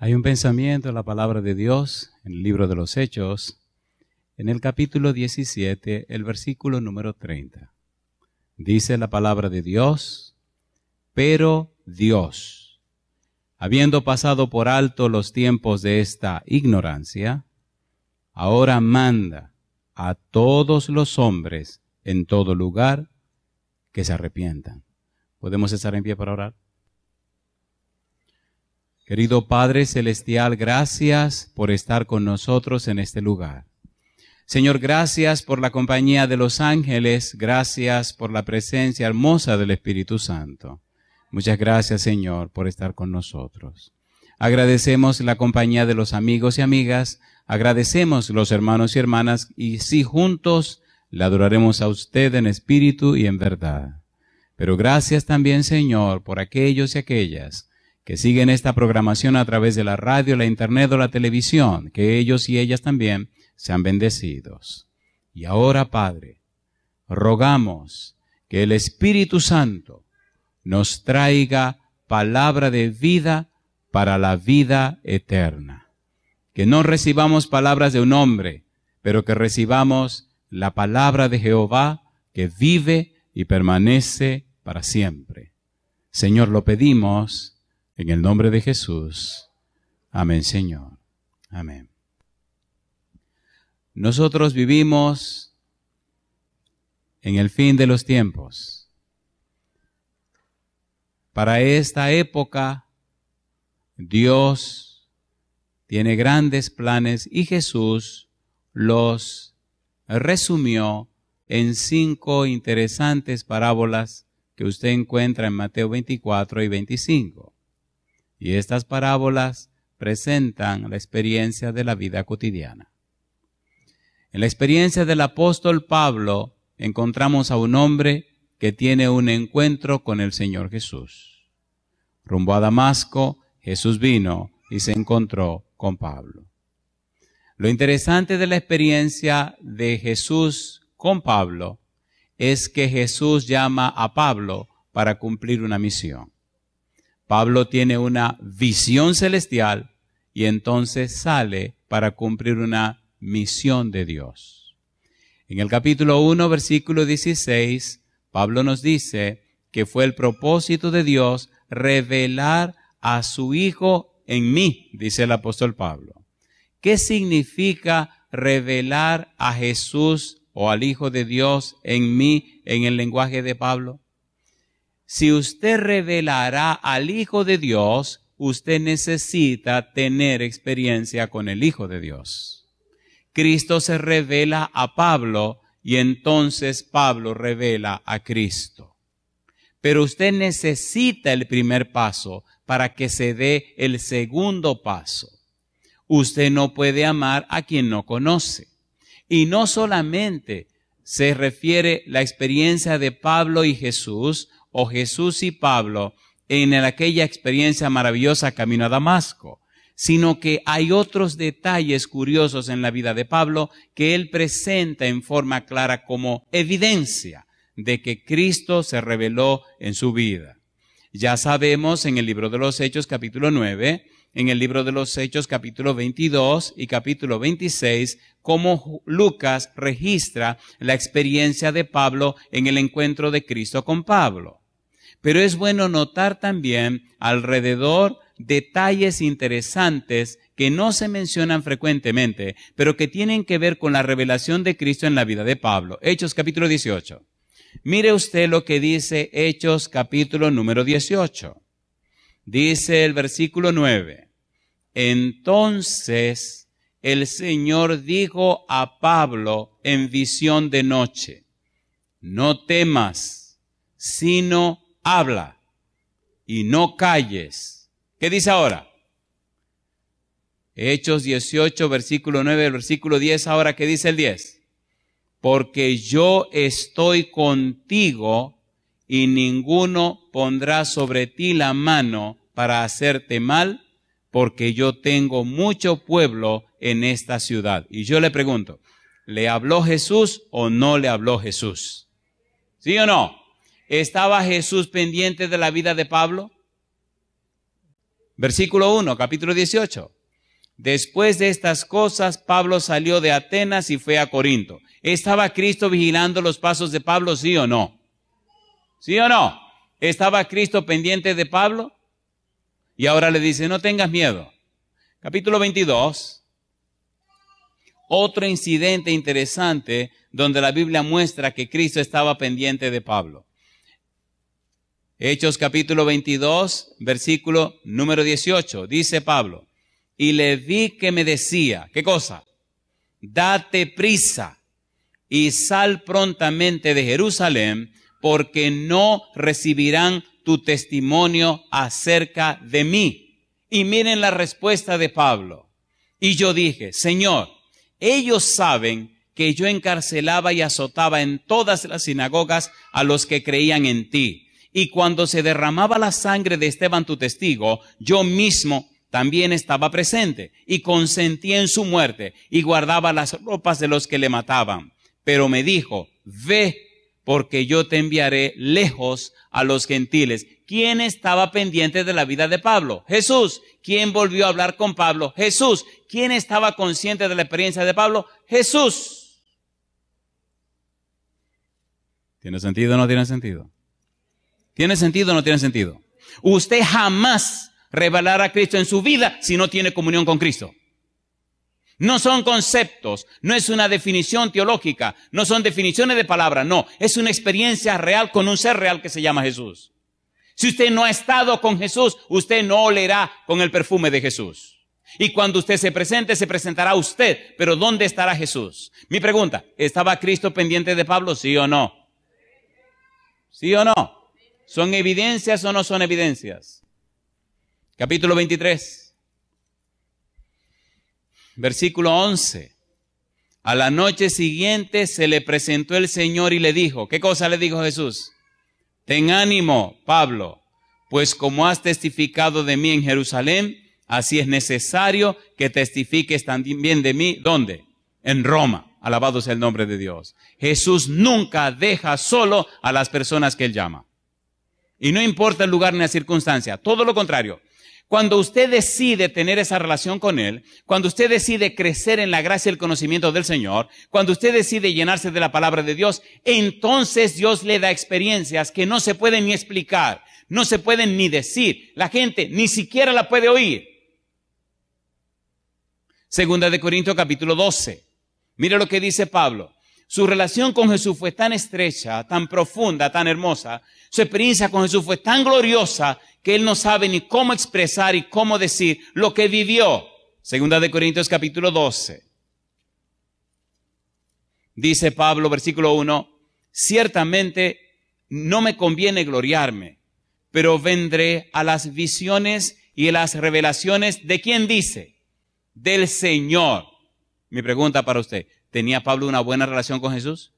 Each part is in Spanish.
Hay un pensamiento en la palabra de Dios, en el libro de los Hechos, en el capítulo 17, el versículo número 30. Dice la palabra de Dios, pero Dios, habiendo pasado por alto los tiempos de esta ignorancia, ahora manda a todos los hombres en todo lugar que se arrepientan. ¿Podemos estar en pie para orar? Querido Padre Celestial, gracias por estar con nosotros en este lugar. Señor, gracias por la compañía de los ángeles, gracias por la presencia hermosa del Espíritu Santo. Muchas gracias, Señor, por estar con nosotros. Agradecemos la compañía de los amigos y amigas, agradecemos los hermanos y hermanas, y si juntos la adoraremos a usted en espíritu y en verdad. Pero gracias también, Señor, por aquellos y aquellas que siguen esta programación a través de la radio, la internet o la televisión, que ellos y ellas también sean bendecidos. Y ahora, Padre, rogamos que el Espíritu Santo nos traiga palabra de vida para la vida eterna. Que no recibamos palabras de un hombre, pero que recibamos la palabra de Jehová que vive y permanece para siempre. Señor, lo pedimos en el nombre de Jesús. Amén, Señor. Amén. Nosotros vivimos en el fin de los tiempos. Para esta época, Dios tiene grandes planes y Jesús los resumió en cinco interesantes parábolas que usted encuentra en Mateo 24 y 25 y estas parábolas presentan la experiencia de la vida cotidiana. En la experiencia del apóstol Pablo encontramos a un hombre que tiene un encuentro con el Señor Jesús. Rumbo a Damasco, Jesús vino y se encontró con Pablo. Lo interesante de la experiencia de Jesús con Pablo es que Jesús llama a Pablo para cumplir una misión. Pablo tiene una visión celestial y entonces sale para cumplir una misión de Dios. En el capítulo 1, versículo 16, Pablo nos dice que fue el propósito de Dios revelar a su Hijo en mí, dice el apóstol Pablo. ¿Qué significa revelar a Jesús o al Hijo de Dios en mí en el lenguaje de Pablo? si usted revelará al Hijo de Dios, usted necesita tener experiencia con el Hijo de Dios. Cristo se revela a Pablo y entonces Pablo revela a Cristo. Pero usted necesita el primer paso para que se dé el segundo paso. Usted no puede amar a quien no conoce. Y no solamente se refiere la experiencia de Pablo y Jesús o Jesús y Pablo en aquella experiencia maravillosa camino a Damasco, sino que hay otros detalles curiosos en la vida de Pablo que él presenta en forma clara como evidencia de que Cristo se reveló en su vida. Ya sabemos en el libro de los Hechos capítulo 9 en el libro de los Hechos capítulo 22 y capítulo 26, cómo Lucas registra la experiencia de Pablo en el encuentro de Cristo con Pablo. Pero es bueno notar también alrededor detalles interesantes que no se mencionan frecuentemente, pero que tienen que ver con la revelación de Cristo en la vida de Pablo. Hechos capítulo 18. Mire usted lo que dice Hechos capítulo número 18. Dice el versículo 9. Entonces el Señor dijo a Pablo en visión de noche, no temas, sino habla y no calles. ¿Qué dice ahora? Hechos 18, versículo 9, versículo 10, ahora ¿qué dice el 10? Porque yo estoy contigo y ninguno pondrá sobre ti la mano para hacerte mal, porque yo tengo mucho pueblo en esta ciudad. Y yo le pregunto, ¿le habló Jesús o no le habló Jesús? ¿Sí o no? ¿Estaba Jesús pendiente de la vida de Pablo? Versículo 1, capítulo 18. Después de estas cosas, Pablo salió de Atenas y fue a Corinto. ¿Estaba Cristo vigilando los pasos de Pablo, sí o no? ¿Sí o no? ¿Estaba Cristo pendiente de Pablo? Y ahora le dice, no tengas miedo. Capítulo 22. Otro incidente interesante donde la Biblia muestra que Cristo estaba pendiente de Pablo. Hechos capítulo 22, versículo número 18. Dice Pablo, y le vi que me decía, ¿qué cosa? Date prisa y sal prontamente de Jerusalén porque no recibirán tu testimonio acerca de mí. Y miren la respuesta de Pablo. Y yo dije, Señor, ellos saben que yo encarcelaba y azotaba en todas las sinagogas a los que creían en ti. Y cuando se derramaba la sangre de Esteban tu testigo, yo mismo también estaba presente y consentí en su muerte y guardaba las ropas de los que le mataban. Pero me dijo, ve porque yo te enviaré lejos a los gentiles. ¿Quién estaba pendiente de la vida de Pablo? Jesús. ¿Quién volvió a hablar con Pablo? Jesús. ¿Quién estaba consciente de la experiencia de Pablo? Jesús. ¿Tiene sentido o no tiene sentido? ¿Tiene sentido o no tiene sentido? Usted jamás revelará a Cristo en su vida si no tiene comunión con Cristo. No son conceptos, no es una definición teológica, no son definiciones de palabras, no, es una experiencia real con un ser real que se llama Jesús. Si usted no ha estado con Jesús, usted no olerá con el perfume de Jesús. Y cuando usted se presente, se presentará usted, pero ¿dónde estará Jesús? Mi pregunta, ¿estaba Cristo pendiente de Pablo? ¿Sí o no? ¿Sí o no? ¿Son evidencias o no son evidencias? Capítulo 23. Versículo 11. A la noche siguiente se le presentó el Señor y le dijo, ¿qué cosa le dijo Jesús? Ten ánimo, Pablo, pues como has testificado de mí en Jerusalén, así es necesario que testifiques también de mí, ¿dónde? En Roma. Alabado sea el nombre de Dios. Jesús nunca deja solo a las personas que él llama. Y no importa el lugar ni la circunstancia, todo lo contrario. Cuando usted decide tener esa relación con Él, cuando usted decide crecer en la gracia y el conocimiento del Señor, cuando usted decide llenarse de la palabra de Dios, entonces Dios le da experiencias que no se pueden ni explicar, no se pueden ni decir. La gente ni siquiera la puede oír. Segunda de Corintios capítulo 12. Mire lo que dice Pablo. Su relación con Jesús fue tan estrecha, tan profunda, tan hermosa. Su experiencia con Jesús fue tan gloriosa que él no sabe ni cómo expresar y cómo decir lo que vivió. Segunda de Corintios capítulo 12. Dice Pablo, versículo 1, ciertamente no me conviene gloriarme, pero vendré a las visiones y a las revelaciones de quien dice, del Señor. Mi pregunta para usted, ¿tenía Pablo una buena relación con Jesús?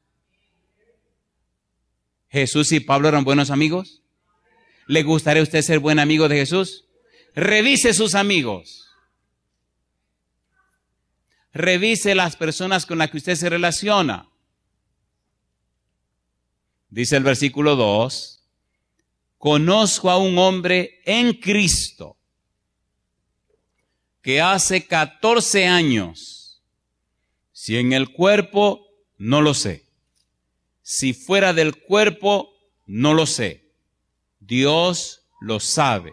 ¿Jesús y Pablo eran buenos amigos? ¿Le gustaría a usted ser buen amigo de Jesús? Revise sus amigos. Revise las personas con las que usted se relaciona. Dice el versículo 2, conozco a un hombre en Cristo que hace 14 años, si en el cuerpo, no lo sé. Si fuera del cuerpo, no lo sé Dios lo sabe,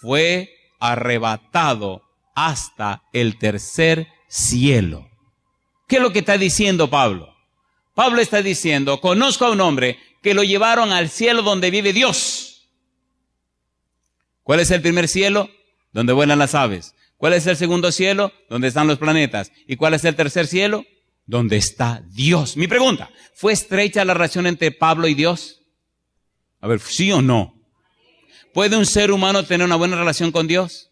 fue arrebatado hasta el tercer cielo. ¿Qué es lo que está diciendo Pablo? Pablo está diciendo, conozco a un hombre que lo llevaron al cielo donde vive Dios. ¿Cuál es el primer cielo? Donde vuelan las aves. ¿Cuál es el segundo cielo? Donde están los planetas. ¿Y cuál es el tercer cielo? Donde está Dios. Mi pregunta, ¿fue estrecha la relación entre Pablo y Dios? A ver, ¿sí o no? ¿Puede un ser humano tener una buena relación con Dios?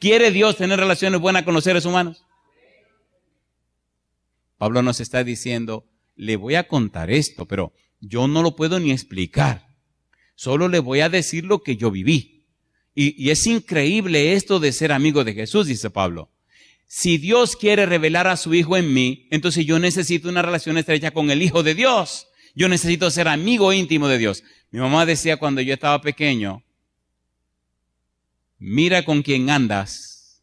¿Quiere Dios tener relaciones buenas con los seres humanos? Pablo nos está diciendo, le voy a contar esto, pero yo no lo puedo ni explicar. Solo le voy a decir lo que yo viví. Y, es increíble esto de ser amigo de Jesús, dice Pablo. Si Dios quiere revelar a su Hijo en mí, entonces yo necesito una relación estrecha con el Hijo de Dios. Yo necesito ser amigo íntimo de Dios. Mi mamá decía cuando yo estaba pequeño, mira con quién andas.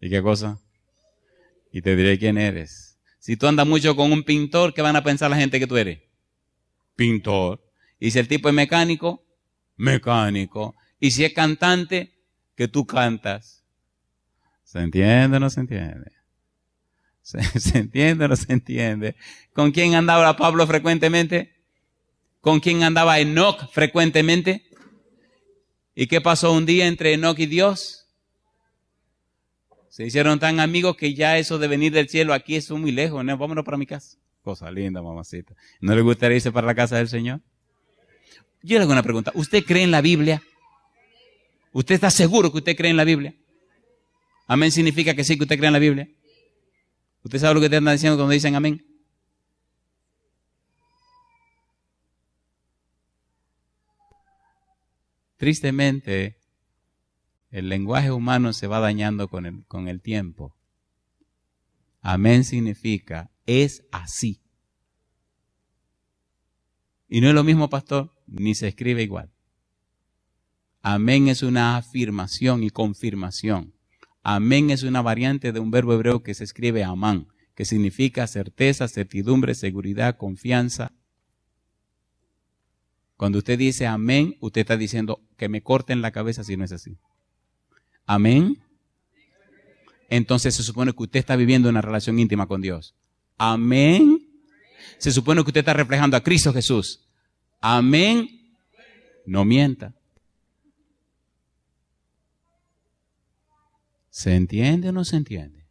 ¿Y qué cosa? Y te diré quién eres. Si tú andas mucho con un pintor, ¿qué van a pensar la gente que tú eres? Pintor. Y si el tipo es mecánico, mecánico. Y si es cantante, que tú cantas. ¿Se entiende o no se entiende? ¿Se, entiende o no se entiende? ¿Con quién andaba Pablo frecuentemente? con quien andaba Enoch frecuentemente. ¿Y qué pasó un día entre Enoch y Dios? Se hicieron tan amigos que ya eso de venir del cielo aquí es muy lejos. ¿no? Vámonos para mi casa. Cosa linda, mamacita. ¿No le gustaría irse para la casa del Señor? Yo le hago una pregunta. ¿Usted cree en la Biblia? ¿Usted está seguro que usted cree en la Biblia? Amén significa que sí, que usted cree en la Biblia. ¿Usted sabe lo que te andan diciendo cuando dicen amén? Tristemente, el lenguaje humano se va dañando con el, tiempo. Amén significa, es así. Y no es lo mismo, pastor, ni se escribe igual. Amén es una afirmación y confirmación. Amén es una variante de un verbo hebreo que se escribe amán, que significa certeza, certidumbre, seguridad, confianza, cuando usted dice amén, usted está diciendo que me corten la cabeza si no es así. Amén. Entonces se supone que usted está viviendo una relación íntima con Dios. Amén. Se supone que usted está reflejando a Cristo Jesús. Amén. No mienta. ¿Se entiende o no se entiende?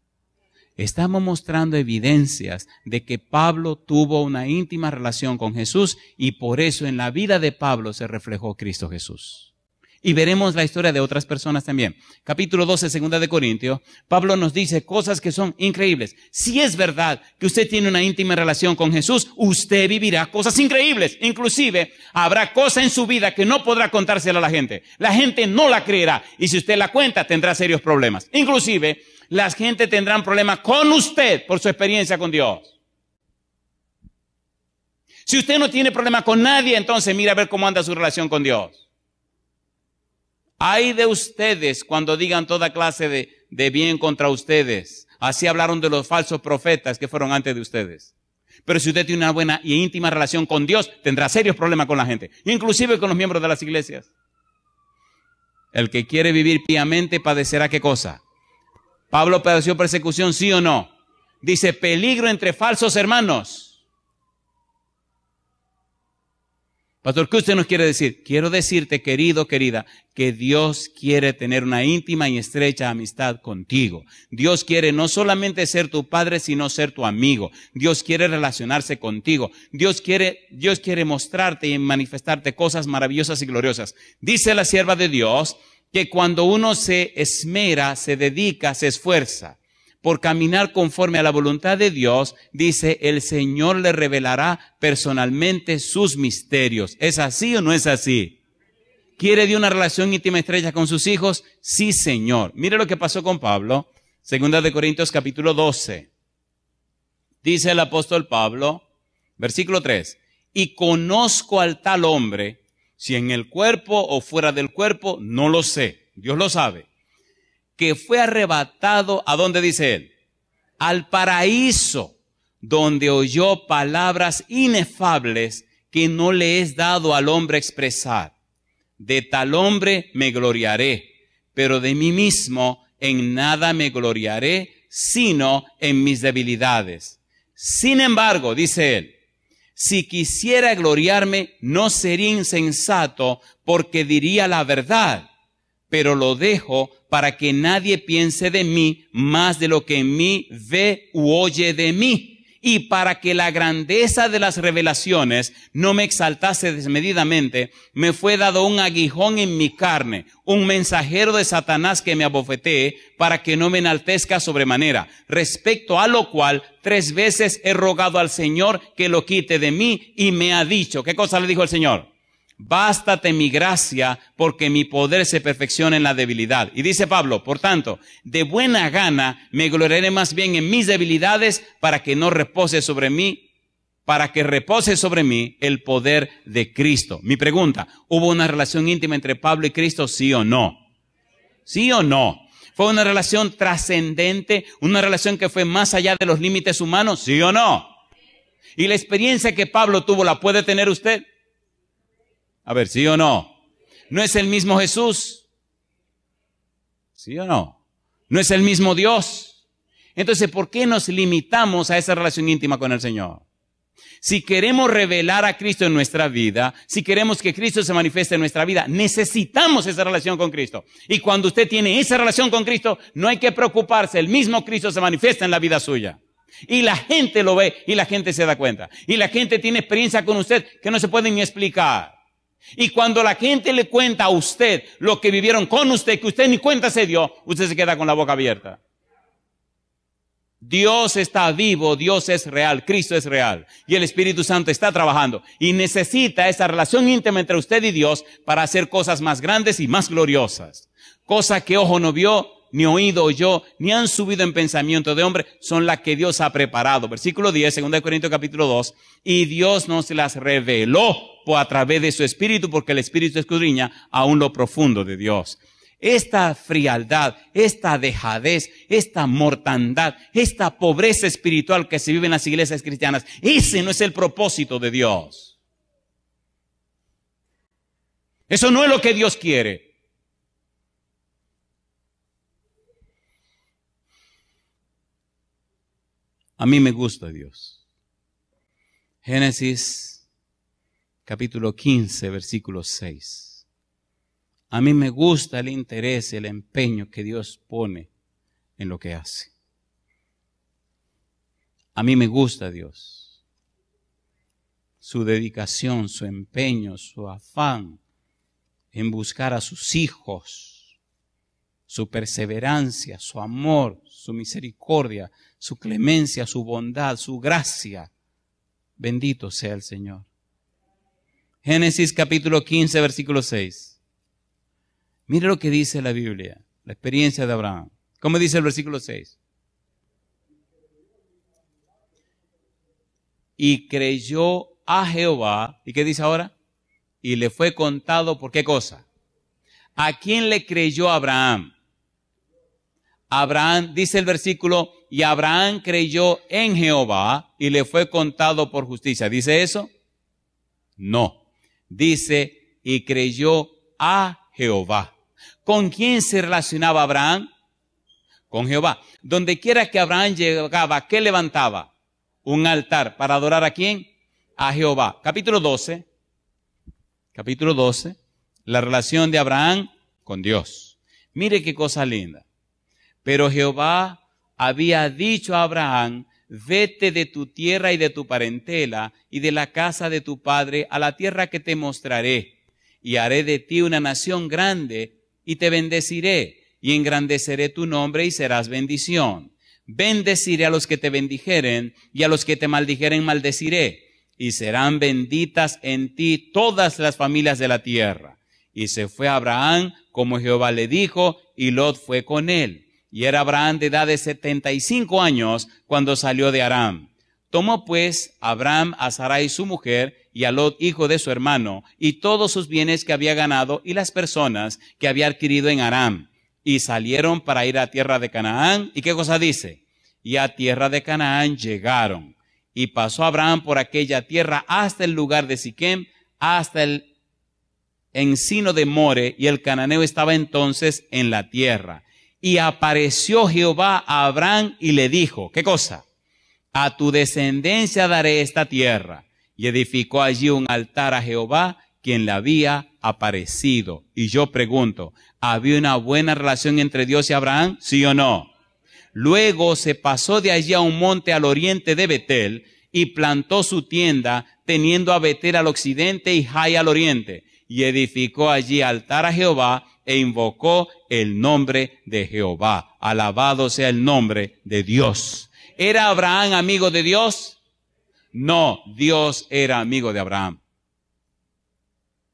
Estamos mostrando evidencias de que Pablo tuvo una íntima relación con Jesús y por eso en la vida de Pablo se reflejó Cristo Jesús. Y veremos la historia de otras personas también. Capítulo 12, segunda de Corintios, Pablo nos dice cosas que son increíbles. Si es verdad que usted tiene una íntima relación con Jesús, usted vivirá cosas increíbles. Inclusive habrá cosas en su vida que no podrá contársela a la gente. La gente no la creerá y si usted la cuenta tendrá serios problemas. Inclusive la gente tendrán problemas con usted por su experiencia con Dios. Si usted no tiene problemas con nadie, entonces mira a ver cómo anda su relación con Dios. Hay de ustedes cuando digan toda clase de, de bien contra ustedes. Así hablaron de los falsos profetas que fueron antes de ustedes. Pero si usted tiene una buena y íntima relación con Dios, tendrá serios problemas con la gente, inclusive con los miembros de las iglesias. El que quiere vivir piamente padecerá qué cosa? Pablo padeció persecución, sí o no. Dice, peligro entre falsos hermanos. Pastor, ¿qué usted nos quiere decir? Quiero decirte, querido, querida, que Dios quiere tener una íntima y estrecha amistad contigo. Dios quiere no solamente ser tu padre, sino ser tu amigo. Dios quiere relacionarse contigo. Dios quiere, Dios quiere mostrarte y manifestarte cosas maravillosas y gloriosas. Dice la sierva de Dios, que cuando uno se esmera, se dedica, se esfuerza por caminar conforme a la voluntad de Dios, dice, el Señor le revelará personalmente sus misterios. ¿Es así o no es así? ¿Quiere de una relación íntima estrella con sus hijos? Sí, Señor. Mire lo que pasó con Pablo. Segunda de Corintios capítulo 12. Dice el apóstol Pablo, versículo 3, y conozco al tal hombre si en el cuerpo o fuera del cuerpo, no lo sé, Dios lo sabe, que fue arrebatado, ¿a dónde dice él? Al paraíso, donde oyó palabras inefables que no le es dado al hombre expresar. De tal hombre me gloriaré, pero de mí mismo en nada me gloriaré, sino en mis debilidades. Sin embargo, dice él, si quisiera gloriarme, no sería insensato porque diría la verdad, pero lo dejo para que nadie piense de mí más de lo que en mí ve u oye de mí y para que la grandeza de las revelaciones no me exaltase desmedidamente, me fue dado un aguijón en mi carne, un mensajero de Satanás que me abofetee para que no me enaltezca sobremanera, respecto a lo cual tres veces he rogado al Señor que lo quite de mí y me ha dicho, ¿qué cosa le dijo el Señor? bástate mi gracia, porque mi poder se perfecciona en la debilidad. Y dice Pablo, por tanto, de buena gana me gloriaré más bien en mis debilidades para que no repose sobre mí, para que repose sobre mí el poder de Cristo. Mi pregunta, ¿hubo una relación íntima entre Pablo y Cristo, sí o no? ¿Sí o no? ¿Fue una relación trascendente? ¿Una relación que fue más allá de los límites humanos? ¿Sí o no? ¿Y la experiencia que Pablo tuvo la puede tener usted? A ver, ¿sí o no? ¿No es el mismo Jesús? ¿Sí o no? ¿No es el mismo Dios? Entonces, ¿por qué nos limitamos a esa relación íntima con el Señor? Si queremos revelar a Cristo en nuestra vida, si queremos que Cristo se manifieste en nuestra vida, necesitamos esa relación con Cristo. Y cuando usted tiene esa relación con Cristo, no hay que preocuparse, el mismo Cristo se manifiesta en la vida suya. Y la gente lo ve y la gente se da cuenta. Y la gente tiene experiencia con usted que no se puede ni explicar. Y cuando la gente le cuenta a usted lo que vivieron con usted, que usted ni cuenta se dio, usted se queda con la boca abierta. Dios está vivo, Dios es real, Cristo es real y el Espíritu Santo está trabajando y necesita esa relación íntima entre usted y Dios para hacer cosas más grandes y más gloriosas. Cosa que ojo no vio, ni oído yo, ni han subido en pensamiento de hombre, son las que Dios ha preparado. Versículo 10, 2 Corintios capítulo 2. Y Dios nos las reveló pues, a través de su espíritu, porque el espíritu escudriña aún lo profundo de Dios. Esta frialdad, esta dejadez, esta mortandad, esta pobreza espiritual que se vive en las iglesias cristianas, ese no es el propósito de Dios. Eso no es lo que Dios quiere. A mí me gusta Dios. Génesis capítulo 15, versículo 6. A mí me gusta el interés, el empeño que Dios pone en lo que hace. A mí me gusta Dios. Su dedicación, su empeño, su afán en buscar a sus hijos su perseverancia, su amor, su misericordia, su clemencia, su bondad, su gracia. Bendito sea el Señor. Génesis capítulo 15, versículo 6. Mire lo que dice la Biblia, la experiencia de Abraham. ¿Cómo dice el versículo 6? Y creyó a Jehová. ¿Y qué dice ahora? Y le fue contado por qué cosa. ¿A quién le creyó Abraham? Abraham, dice el versículo, y Abraham creyó en Jehová y le fue contado por justicia. ¿Dice eso? No. Dice, y creyó a Jehová. ¿Con quién se relacionaba Abraham? Con Jehová. Donde quiera que Abraham llegaba, ¿qué levantaba? Un altar. ¿Para adorar a quién? A Jehová. Capítulo 12. Capítulo 12. La relación de Abraham con Dios. Mire qué cosa linda. Pero Jehová había dicho a Abraham, vete de tu tierra y de tu parentela y de la casa de tu padre a la tierra que te mostraré, y haré de ti una nación grande, y te bendeciré, y engrandeceré tu nombre y serás bendición. Bendeciré a los que te bendijeren, y a los que te maldijeren maldeciré, y serán benditas en ti todas las familias de la tierra. Y se fue Abraham, como Jehová le dijo, y Lot fue con él. Y era Abraham de edad de 75 años cuando salió de Aram. Tomó pues Abraham a Sarai su mujer y a Lot hijo de su hermano y todos sus bienes que había ganado y las personas que había adquirido en Aram. Y salieron para ir a tierra de Canaán. ¿Y qué cosa dice? Y a tierra de Canaán llegaron. Y pasó Abraham por aquella tierra hasta el lugar de Siquem, hasta el encino de More, y el cananeo estaba entonces en la tierra. Y apareció Jehová a Abraham y le dijo, ¿qué cosa? A tu descendencia daré esta tierra. Y edificó allí un altar a Jehová, quien le había aparecido. Y yo pregunto, ¿había una buena relación entre Dios y Abraham? ¿Sí o no? Luego se pasó de allí a un monte al oriente de Betel y plantó su tienda, teniendo a Betel al occidente y Jai al oriente. Y edificó allí altar a Jehová, e invocó el nombre de Jehová. Alabado sea el nombre de Dios. ¿Era Abraham amigo de Dios? No, Dios era amigo de Abraham.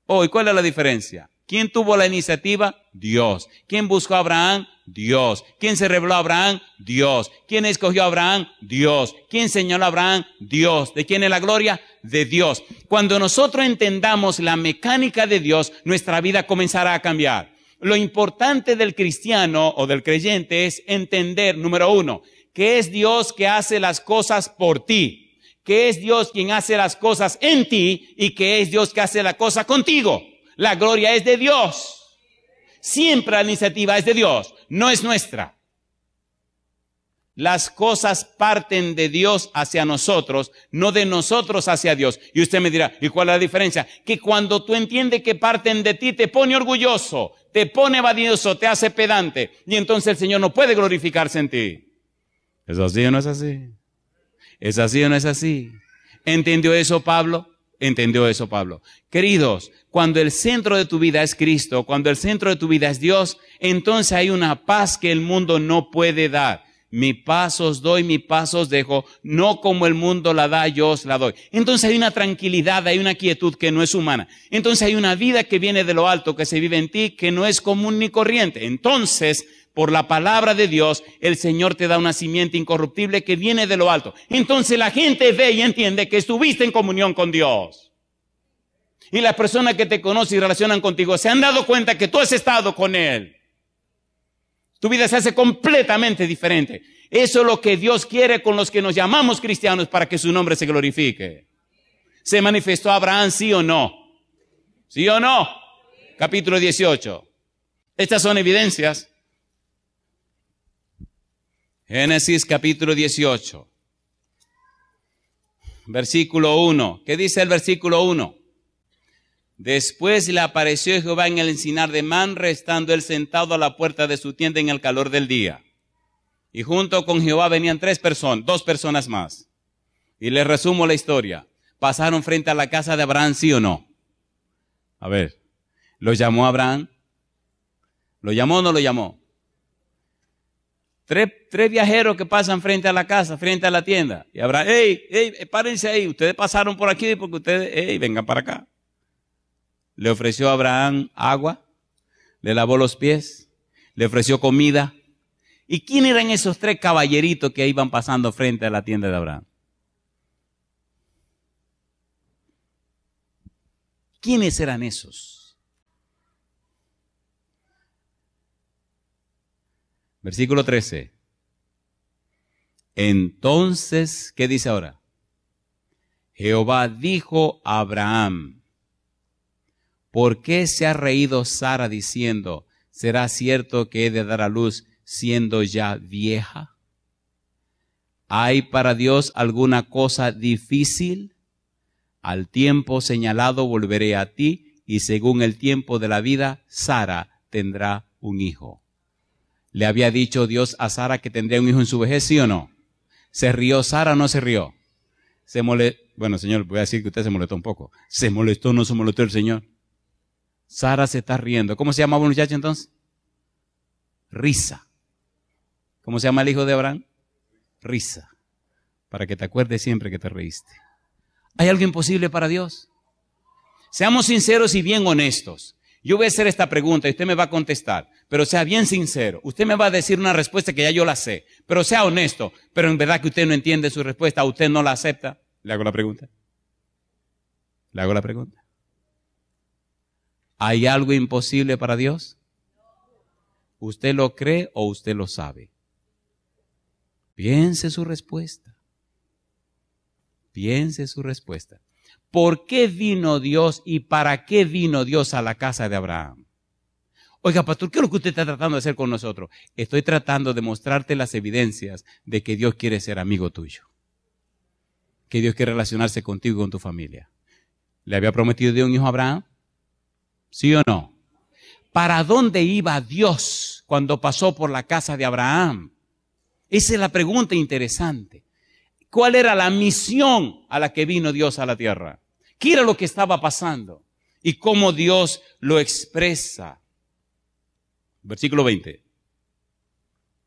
Oh, cuál es la diferencia? ¿Quién tuvo la iniciativa? Dios. ¿Quién buscó a Abraham? Dios. ¿Quién se reveló a Abraham? Dios. ¿Quién escogió a Abraham? Dios. ¿Quién señaló a Abraham? Dios. ¿De quién es la gloria? De Dios. Cuando nosotros entendamos la mecánica de Dios, nuestra vida comenzará a cambiar. Lo importante del cristiano o del creyente es entender, número uno, que es Dios que hace las cosas por ti, que es Dios quien hace las cosas en ti y que es Dios que hace la cosa contigo. La gloria es de Dios. Siempre la iniciativa es de Dios, no es nuestra. Las cosas parten de Dios hacia nosotros, no de nosotros hacia Dios. Y usted me dirá, ¿y cuál es la diferencia? Que cuando tú entiendes que parten de ti, te pone orgulloso, te pone vanidoso, te hace pedante. Y entonces el Señor no puede glorificarse en ti. ¿Es así o no es así? ¿Es así o no es así? ¿Entendió eso Pablo? Entendió eso Pablo. Queridos, cuando el centro de tu vida es Cristo, cuando el centro de tu vida es Dios, entonces hay una paz que el mundo no puede dar. Mi paso os doy, mi paso os dejo, no como el mundo la da, yo os la doy. Entonces hay una tranquilidad, hay una quietud que no es humana. Entonces hay una vida que viene de lo alto, que se vive en ti, que no es común ni corriente. Entonces, por la palabra de Dios, el Señor te da una simiente incorruptible que viene de lo alto. Entonces la gente ve y entiende que estuviste en comunión con Dios. Y las personas que te conocen y relacionan contigo se han dado cuenta que tú has estado con Él. Tu vida se hace completamente diferente. Eso es lo que Dios quiere con los que nos llamamos cristianos para que su nombre se glorifique. ¿Se manifestó Abraham, sí o no? ¿Sí o no? Capítulo 18. Estas son evidencias. Génesis capítulo 18. Versículo 1. ¿Qué dice el versículo 1? Después le apareció Jehová en el encinar de Manre, estando él sentado a la puerta de su tienda en el calor del día. Y junto con Jehová venían tres personas, dos personas más. Y les resumo la historia. Pasaron frente a la casa de Abraham, sí o no. A ver, ¿lo llamó Abraham? ¿Lo llamó o no lo llamó? Tres, tres, viajeros que pasan frente a la casa, frente a la tienda. Y Abraham, hey, hey, eh, párense ahí, ustedes pasaron por aquí porque ustedes, hey, vengan para acá. Le ofreció a Abraham agua, le lavó los pies, le ofreció comida. ¿Y quién eran esos tres caballeritos que iban pasando frente a la tienda de Abraham? ¿Quiénes eran esos? Versículo 13. Entonces, ¿qué dice ahora? Jehová dijo a Abraham, ¿Por qué se ha reído Sara diciendo, ¿será cierto que he de dar a luz siendo ya vieja? ¿Hay para Dios alguna cosa difícil? Al tiempo señalado volveré a ti y según el tiempo de la vida, Sara tendrá un hijo. ¿Le había dicho Dios a Sara que tendría un hijo en su vejez, sí o no? ¿Se rió Sara o no se rió? Se Bueno, señor, voy a decir que usted se molestó un poco. ¿Se molestó o no se molestó el Señor? Sara se está riendo. ¿Cómo se llama, el muchacho entonces? Risa. ¿Cómo se llama el hijo de Abraham? Risa. Para que te acuerdes siempre que te reíste. ¿Hay algo imposible para Dios? Seamos sinceros y bien honestos. Yo voy a hacer esta pregunta y usted me va a contestar, pero sea bien sincero. Usted me va a decir una respuesta que ya yo la sé, pero sea honesto. Pero en verdad que usted no entiende su respuesta, usted no la acepta. Le hago la pregunta. Le hago la pregunta. ¿Hay algo imposible para Dios? ¿Usted lo cree o usted lo sabe? Piense su respuesta. Piense su respuesta. ¿Por qué vino Dios y para qué vino Dios a la casa de Abraham? Oiga, pastor, ¿qué es lo que usted está tratando de hacer con nosotros? Estoy tratando de mostrarte las evidencias de que Dios quiere ser amigo tuyo. Que Dios quiere relacionarse contigo y con tu familia. Le había prometido Dios un hijo a Abraham, ¿Sí o no? ¿Para dónde iba Dios cuando pasó por la casa de Abraham? Esa es la pregunta interesante. ¿Cuál era la misión a la que vino Dios a la tierra? ¿Qué era lo que estaba pasando? Y cómo Dios lo expresa. Versículo 20.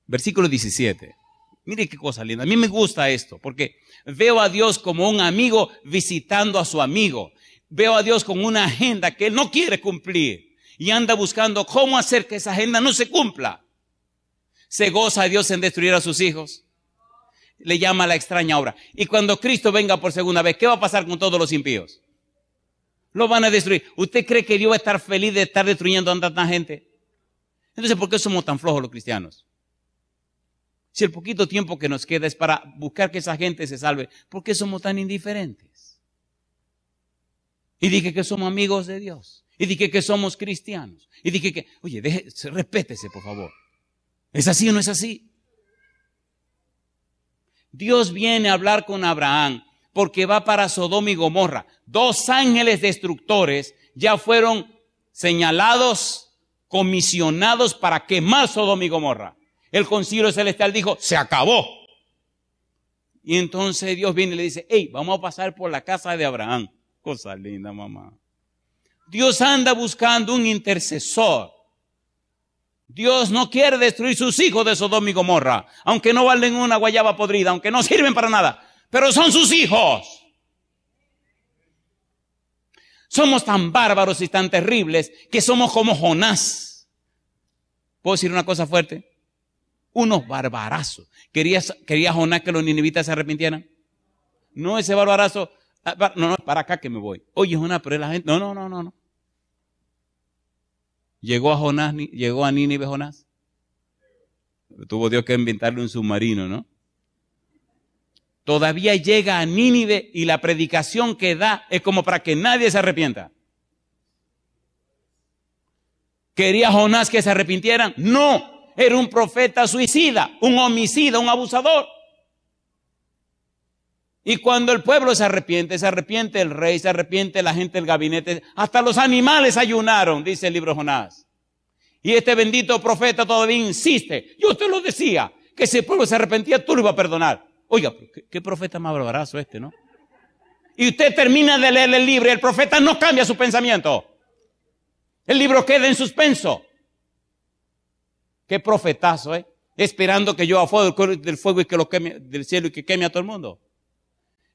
Versículo 17. Mire qué cosa linda. A mí me gusta esto, porque veo a Dios como un amigo visitando a su amigo veo a Dios con una agenda que Él no quiere cumplir y anda buscando cómo hacer que esa agenda no se cumpla. Se goza Dios en destruir a sus hijos. Le llama la extraña obra. Y cuando Cristo venga por segunda vez, ¿qué va a pasar con todos los impíos? Lo van a destruir. ¿Usted cree que Dios va a estar feliz de estar destruyendo a tanta gente? Entonces, ¿por qué somos tan flojos los cristianos? Si el poquito tiempo que nos queda es para buscar que esa gente se salve, ¿por qué somos tan indiferentes? Y dije que somos amigos de Dios. Y dije que somos cristianos. Y dije que, oye, respétese, por favor. ¿Es así o no es así? Dios viene a hablar con Abraham porque va para Sodoma y Gomorra. Dos ángeles destructores ya fueron señalados, comisionados para quemar Sodoma y Gomorra. El concilio celestial dijo, se acabó. Y entonces Dios viene y le dice, hey, vamos a pasar por la casa de Abraham. Cosa linda, mamá. Dios anda buscando un intercesor. Dios no quiere destruir sus hijos de Sodoma y Gomorra, aunque no valen una guayaba podrida, aunque no sirven para nada, pero son sus hijos. Somos tan bárbaros y tan terribles que somos como Jonás. ¿Puedo decir una cosa fuerte? Unos barbarazos. ¿Quería, quería Jonás que los ninivitas se arrepintieran? No, ese barbarazo Ah, no, no, para acá que me voy. Oye, Jonás, pero la gente, no, no, no, no, no. Llegó a Jonás, llegó a Nínive Jonás. Tuvo Dios que inventarle un submarino, ¿no? Todavía llega a Nínive y la predicación que da es como para que nadie se arrepienta. ¿Quería Jonás que se arrepintieran? No, era un profeta suicida, un homicida, un abusador. Y cuando el pueblo se arrepiente, se arrepiente el rey, se arrepiente la gente del gabinete, hasta los animales ayunaron, dice el libro Jonás. Y este bendito profeta todavía insiste. Yo te lo decía, que si el pueblo se arrepentía, tú lo ibas a perdonar. Oiga, ¿qué, profeta más barbarazo este, ¿no? Y usted termina de leer el libro y el profeta no cambia su pensamiento. El libro queda en suspenso. Qué profetazo, ¿eh? Esperando que yo afuera del fuego y que lo queme del cielo y que queme a todo el mundo.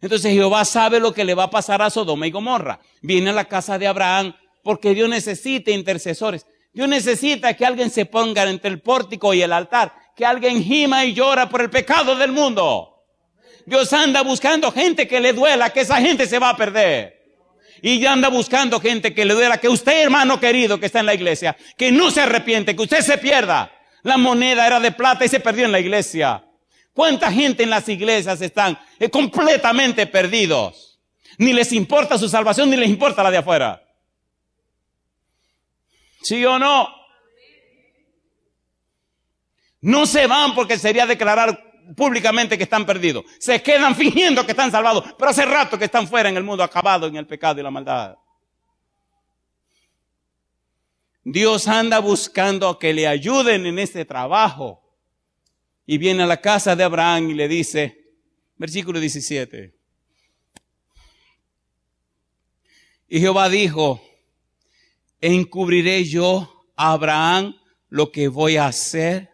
Entonces Jehová sabe lo que le va a pasar a Sodoma y Gomorra. Viene a la casa de Abraham porque Dios necesita intercesores. Dios necesita que alguien se ponga entre el pórtico y el altar, que alguien gima y llora por el pecado del mundo. Dios anda buscando gente que le duela, que esa gente se va a perder. Y ya anda buscando gente que le duela, que usted, hermano querido que está en la iglesia, que no se arrepiente, que usted se pierda. La moneda era de plata y se perdió en la iglesia. ¿Cuánta gente en las iglesias están eh, completamente perdidos? Ni les importa su salvación, ni les importa la de afuera. ¿Sí o no? No se van porque sería declarar públicamente que están perdidos. Se quedan fingiendo que están salvados, pero hace rato que están fuera en el mundo, acabado en el pecado y la maldad. Dios anda buscando a que le ayuden en este trabajo y viene a la casa de Abraham y le dice, versículo 17. Y Jehová dijo, encubriré yo a Abraham lo que voy a hacer,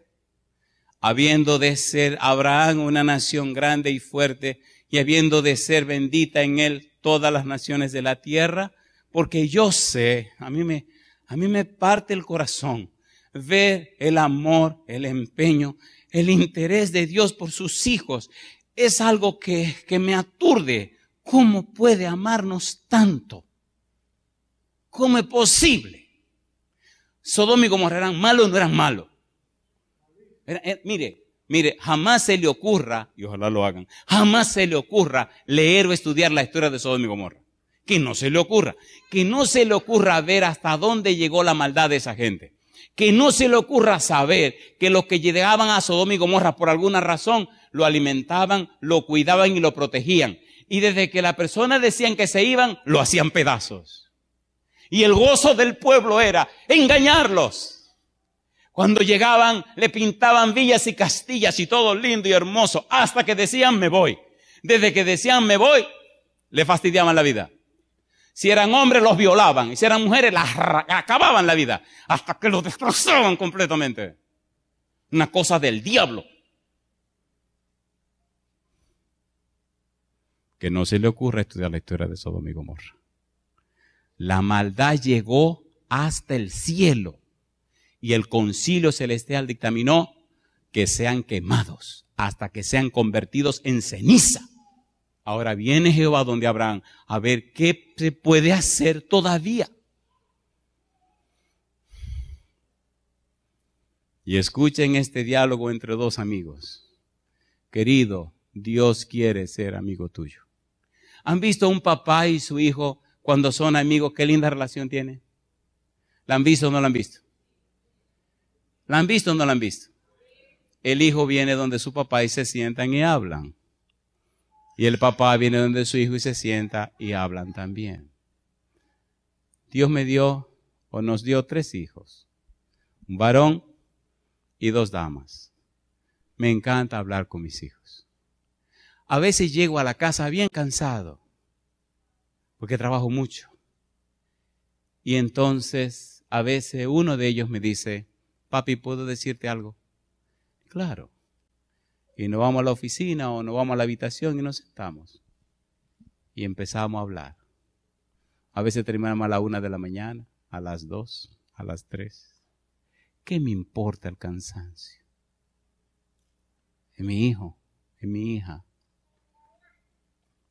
habiendo de ser Abraham una nación grande y fuerte, y habiendo de ser bendita en él todas las naciones de la tierra, porque yo sé, a mí me, a mí me parte el corazón ver el amor, el empeño, el interés de Dios por sus hijos, es algo que, que me aturde. ¿Cómo puede amarnos tanto? ¿Cómo es posible? Sodoma y Gomorra eran malos o no eran malos. Eh, mire, mire, jamás se le ocurra, y ojalá lo hagan, jamás se le ocurra leer o estudiar la historia de Sodoma y Gomorra. Que no se le ocurra, que no se le ocurra ver hasta dónde llegó la maldad de esa gente que no se le ocurra saber que los que llegaban a Sodoma y Gomorra por alguna razón lo alimentaban, lo cuidaban y lo protegían. Y desde que la persona decían que se iban, lo hacían pedazos. Y el gozo del pueblo era engañarlos. Cuando llegaban, le pintaban villas y castillas y todo lindo y hermoso, hasta que decían me voy. Desde que decían me voy, le fastidiaban la vida. Si eran hombres, los violaban. Y si eran mujeres, las acababan la vida. Hasta que los destrozaban completamente. Una cosa del diablo. Que no se le ocurre estudiar la historia de Sodom y Gomorra. La maldad llegó hasta el cielo. Y el concilio celestial dictaminó que sean quemados hasta que sean convertidos en ceniza. Ahora viene Jehová donde Abraham a ver qué se puede hacer todavía. Y escuchen este diálogo entre dos amigos. Querido, Dios quiere ser amigo tuyo. ¿Han visto un papá y su hijo cuando son amigos? Qué linda relación tienen. ¿La han visto o no la han visto? ¿La han visto o no la han visto? El hijo viene donde su papá y se sientan y hablan. Y el papá viene donde su hijo y se sienta y hablan también. Dios me dio o nos dio tres hijos, un varón y dos damas. Me encanta hablar con mis hijos. A veces llego a la casa bien cansado, porque trabajo mucho. Y entonces, a veces uno de ellos me dice, papi, ¿puedo decirte algo? Claro. Y nos vamos a la oficina o nos vamos a la habitación y nos sentamos. Y empezamos a hablar. A veces terminamos a la una de la mañana, a las dos, a las tres. ¿Qué me importa el cansancio? Es mi hijo, es mi hija.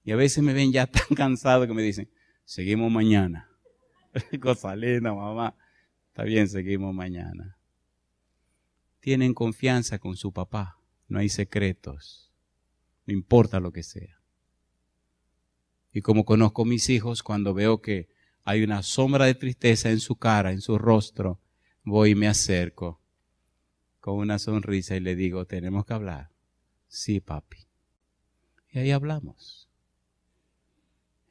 Y a veces me ven ya tan cansado que me dicen, seguimos mañana. Cosa mamá. Está bien, seguimos mañana. Tienen confianza con su papá. No hay secretos. No importa lo que sea. Y como conozco a mis hijos, cuando veo que hay una sombra de tristeza en su cara, en su rostro, voy y me acerco con una sonrisa y le digo, tenemos que hablar. Sí, papi. Y ahí hablamos.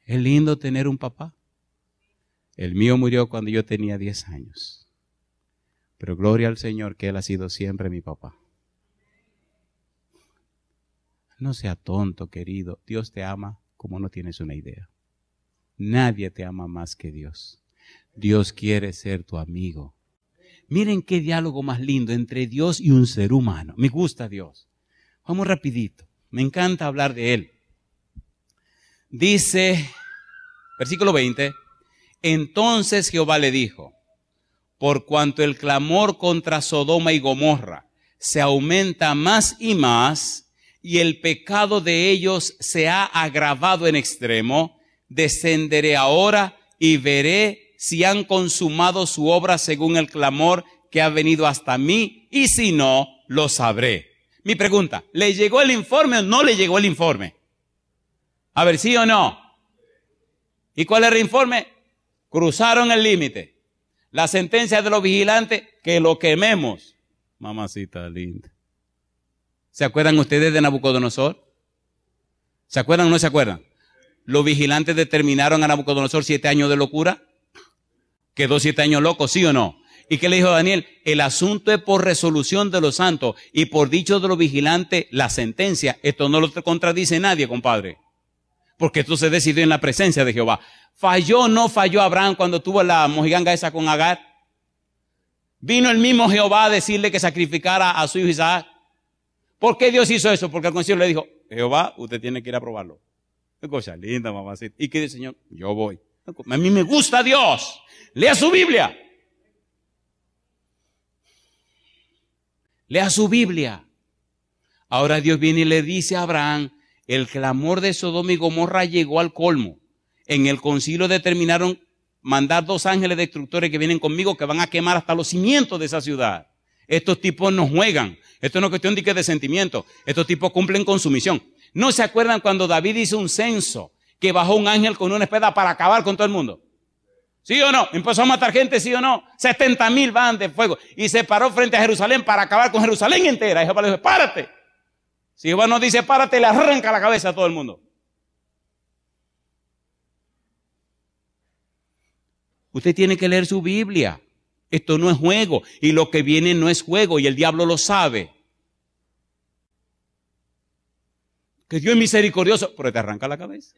Es lindo tener un papá. El mío murió cuando yo tenía 10 años. Pero gloria al Señor que Él ha sido siempre mi papá. No sea tonto, querido. Dios te ama como no tienes una idea. Nadie te ama más que Dios. Dios quiere ser tu amigo. Miren qué diálogo más lindo entre Dios y un ser humano. Me gusta Dios. Vamos rapidito. Me encanta hablar de Él. Dice, versículo 20, entonces Jehová le dijo, por cuanto el clamor contra Sodoma y Gomorra se aumenta más y más, y el pecado de ellos se ha agravado en extremo, descenderé ahora y veré si han consumado su obra según el clamor que ha venido hasta mí, y si no, lo sabré. Mi pregunta, ¿le llegó el informe o no le llegó el informe? A ver, sí o no. ¿Y cuál es el informe? Cruzaron el límite. La sentencia de los vigilantes, que lo quememos. Mamacita linda. ¿Se acuerdan ustedes de Nabucodonosor? ¿Se acuerdan o no se acuerdan? Los vigilantes determinaron a Nabucodonosor siete años de locura. Quedó siete años loco, ¿sí o no? ¿Y qué le dijo Daniel? El asunto es por resolución de los santos y por dicho de los vigilantes la sentencia. Esto no lo contradice nadie, compadre. Porque esto se decidió en la presencia de Jehová. ¿Falló o no falló Abraham cuando tuvo la mojiganga esa con Agar? ¿Vino el mismo Jehová a decirle que sacrificara a su hijo Isaac? ¿Por qué Dios hizo eso? Porque al concilio le dijo, Jehová, usted tiene que ir a probarlo. Qué cosa linda, mamacita. ¿Y qué dice el Señor? Yo voy. A mí me gusta Dios. Lea su Biblia. Lea su Biblia. Ahora Dios viene y le dice a Abraham, el clamor de Sodoma y Gomorra llegó al colmo. En el concilio determinaron mandar dos ángeles destructores que vienen conmigo que van a quemar hasta los cimientos de esa ciudad. Estos tipos no juegan. Esto no es cuestión de, que de sentimiento. Estos tipos cumplen con su misión. ¿No se acuerdan cuando David hizo un censo que bajó un ángel con una espada para acabar con todo el mundo? ¿Sí o no? Empezó a matar gente, sí o no. 70 mil van de fuego. Y se paró frente a Jerusalén para acabar con Jerusalén entera. Y Jehová le dijo, párate. Si Jehová no dice párate, le arranca la cabeza a todo el mundo. Usted tiene que leer su Biblia. Esto no es juego y lo que viene no es juego y el diablo lo sabe. Que Dios es misericordioso, pero te arranca la cabeza.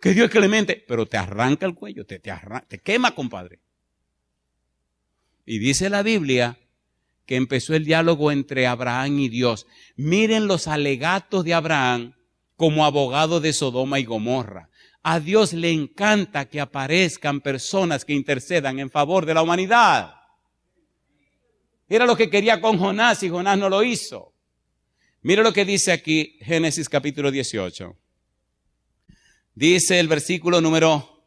Que Dios es clemente, pero te arranca el cuello, te, arranca, te quema, compadre. Y dice la Biblia que empezó el diálogo entre Abraham y Dios. Miren los alegatos de Abraham como abogado de Sodoma y Gomorra. A Dios le encanta que aparezcan personas que intercedan en favor de la humanidad. Era lo que quería con Jonás y Jonás no lo hizo. Mira lo que dice aquí Génesis capítulo 18. Dice el versículo número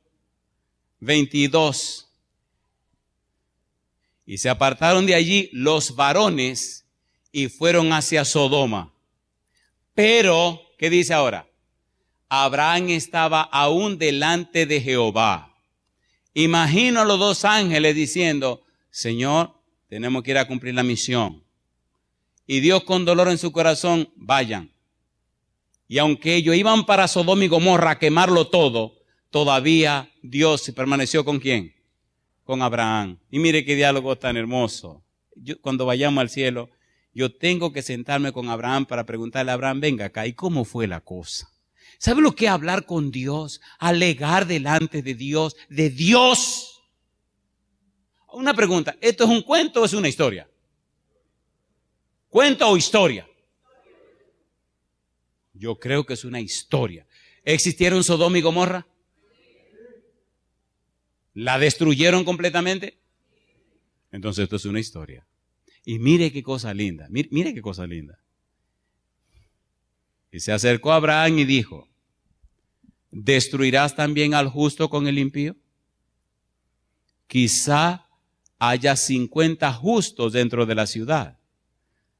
22. Y se apartaron de allí los varones y fueron hacia Sodoma. Pero, ¿qué dice ahora? Abraham estaba aún delante de Jehová. Imagino a los dos ángeles diciendo, Señor, tenemos que ir a cumplir la misión. Y Dios con dolor en su corazón, vayan. Y aunque ellos iban para Sodoma y Gomorra a quemarlo todo, todavía Dios permaneció con quién? Con Abraham. Y mire qué diálogo tan hermoso. cuando vayamos al cielo, yo tengo que sentarme con Abraham para preguntarle a Abraham, venga acá, ¿y cómo fue la cosa? ¿Sabe lo que es hablar con Dios? Alegar delante de Dios, de Dios. Una pregunta, ¿esto es un cuento o es una historia? ¿Cuento o historia? Yo creo que es una historia. ¿Existieron Sodoma y Gomorra? ¿La destruyeron completamente? Entonces esto es una historia. Y mire qué cosa linda, mire, mire qué cosa linda. Y se acercó a Abraham y dijo, ¿Destruirás también al justo con el impío? Quizá haya cincuenta justos dentro de la ciudad.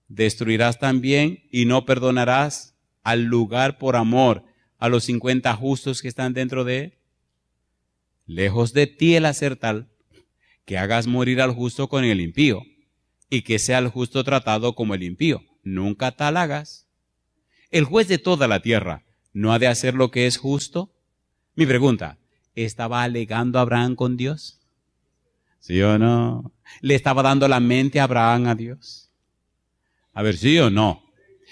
¿Destruirás también y no perdonarás al lugar por amor a los cincuenta justos que están dentro de él? Lejos de ti el hacer tal que hagas morir al justo con el impío y que sea el justo tratado como el impío. Nunca tal hagas. El juez de toda la tierra ¿No ha de hacer lo que es justo? Mi pregunta, ¿estaba alegando Abraham con Dios? ¿Sí o no? ¿Le estaba dando la mente a Abraham a Dios? A ver, ¿sí o no?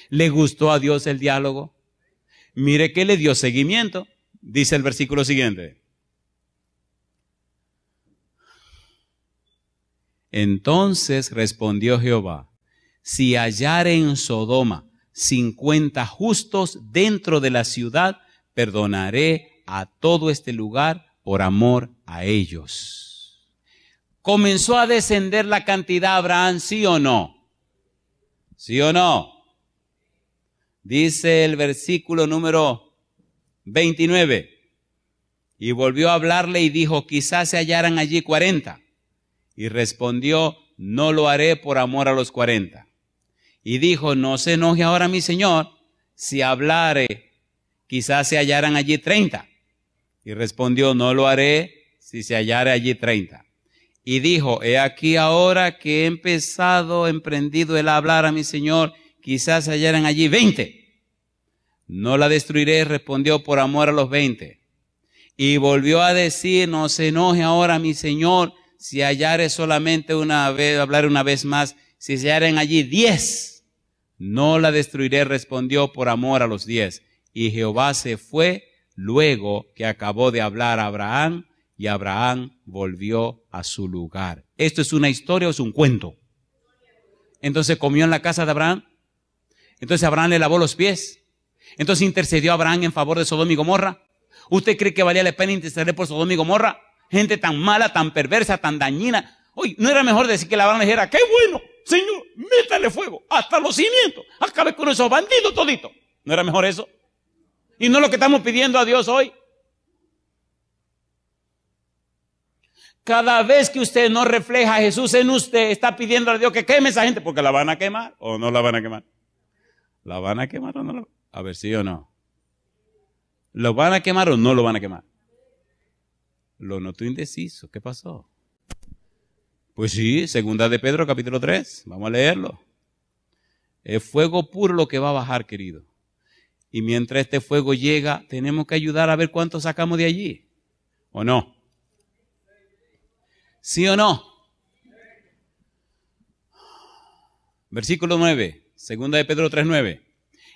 ¿Le gustó a Dios el diálogo? Mire que le dio seguimiento, dice el versículo siguiente. Entonces respondió Jehová, si hallar en Sodoma 50 justos dentro de la ciudad, perdonaré a todo este lugar por amor a ellos. ¿Comenzó a descender la cantidad Abraham, sí o no? ¿Sí o no? Dice el versículo número 29. Y volvió a hablarle y dijo, quizás se hallaran allí 40. Y respondió, no lo haré por amor a los 40 y dijo, no se enoje ahora mi señor si hablare, quizás se hallaran allí treinta. Y respondió, no lo haré si se hallare allí treinta. Y dijo, he aquí ahora que he empezado, emprendido el hablar a mi señor, quizás se hallaran allí veinte. No la destruiré, respondió por amor a los veinte. Y volvió a decir, no se enoje ahora mi señor si hallare solamente una vez, hablar una vez más, si se hallaren allí diez. No la destruiré, respondió por amor a los diez. Y Jehová se fue luego que acabó de hablar a Abraham y Abraham volvió a su lugar. ¿Esto es una historia o es un cuento? Entonces comió en la casa de Abraham. Entonces Abraham le lavó los pies. Entonces intercedió Abraham en favor de Sodoma y Gomorra. ¿Usted cree que valía la pena interceder por Sodoma y Gomorra? Gente tan mala, tan perversa, tan dañina. Hoy no era mejor decir que la Abraham dijera, qué bueno. Señor, métale fuego hasta los cimientos. Acabe con esos bandidos toditos. ¿No era mejor eso? Y no lo que estamos pidiendo a Dios hoy. Cada vez que usted no refleja a Jesús en usted, está pidiendo a Dios que queme esa gente porque la van a quemar o no la van a quemar. ¿La van a quemar o no la A ver, si o no. ¿Lo van a quemar o no lo van a quemar? Lo noto indeciso. ¿Qué pasó? Pues sí, segunda de Pedro capítulo 3, vamos a leerlo. El fuego puro lo que va a bajar, querido. Y mientras este fuego llega, tenemos que ayudar a ver cuánto sacamos de allí. ¿O no? ¿Sí o no? Versículo 9, segunda de Pedro 3, 9.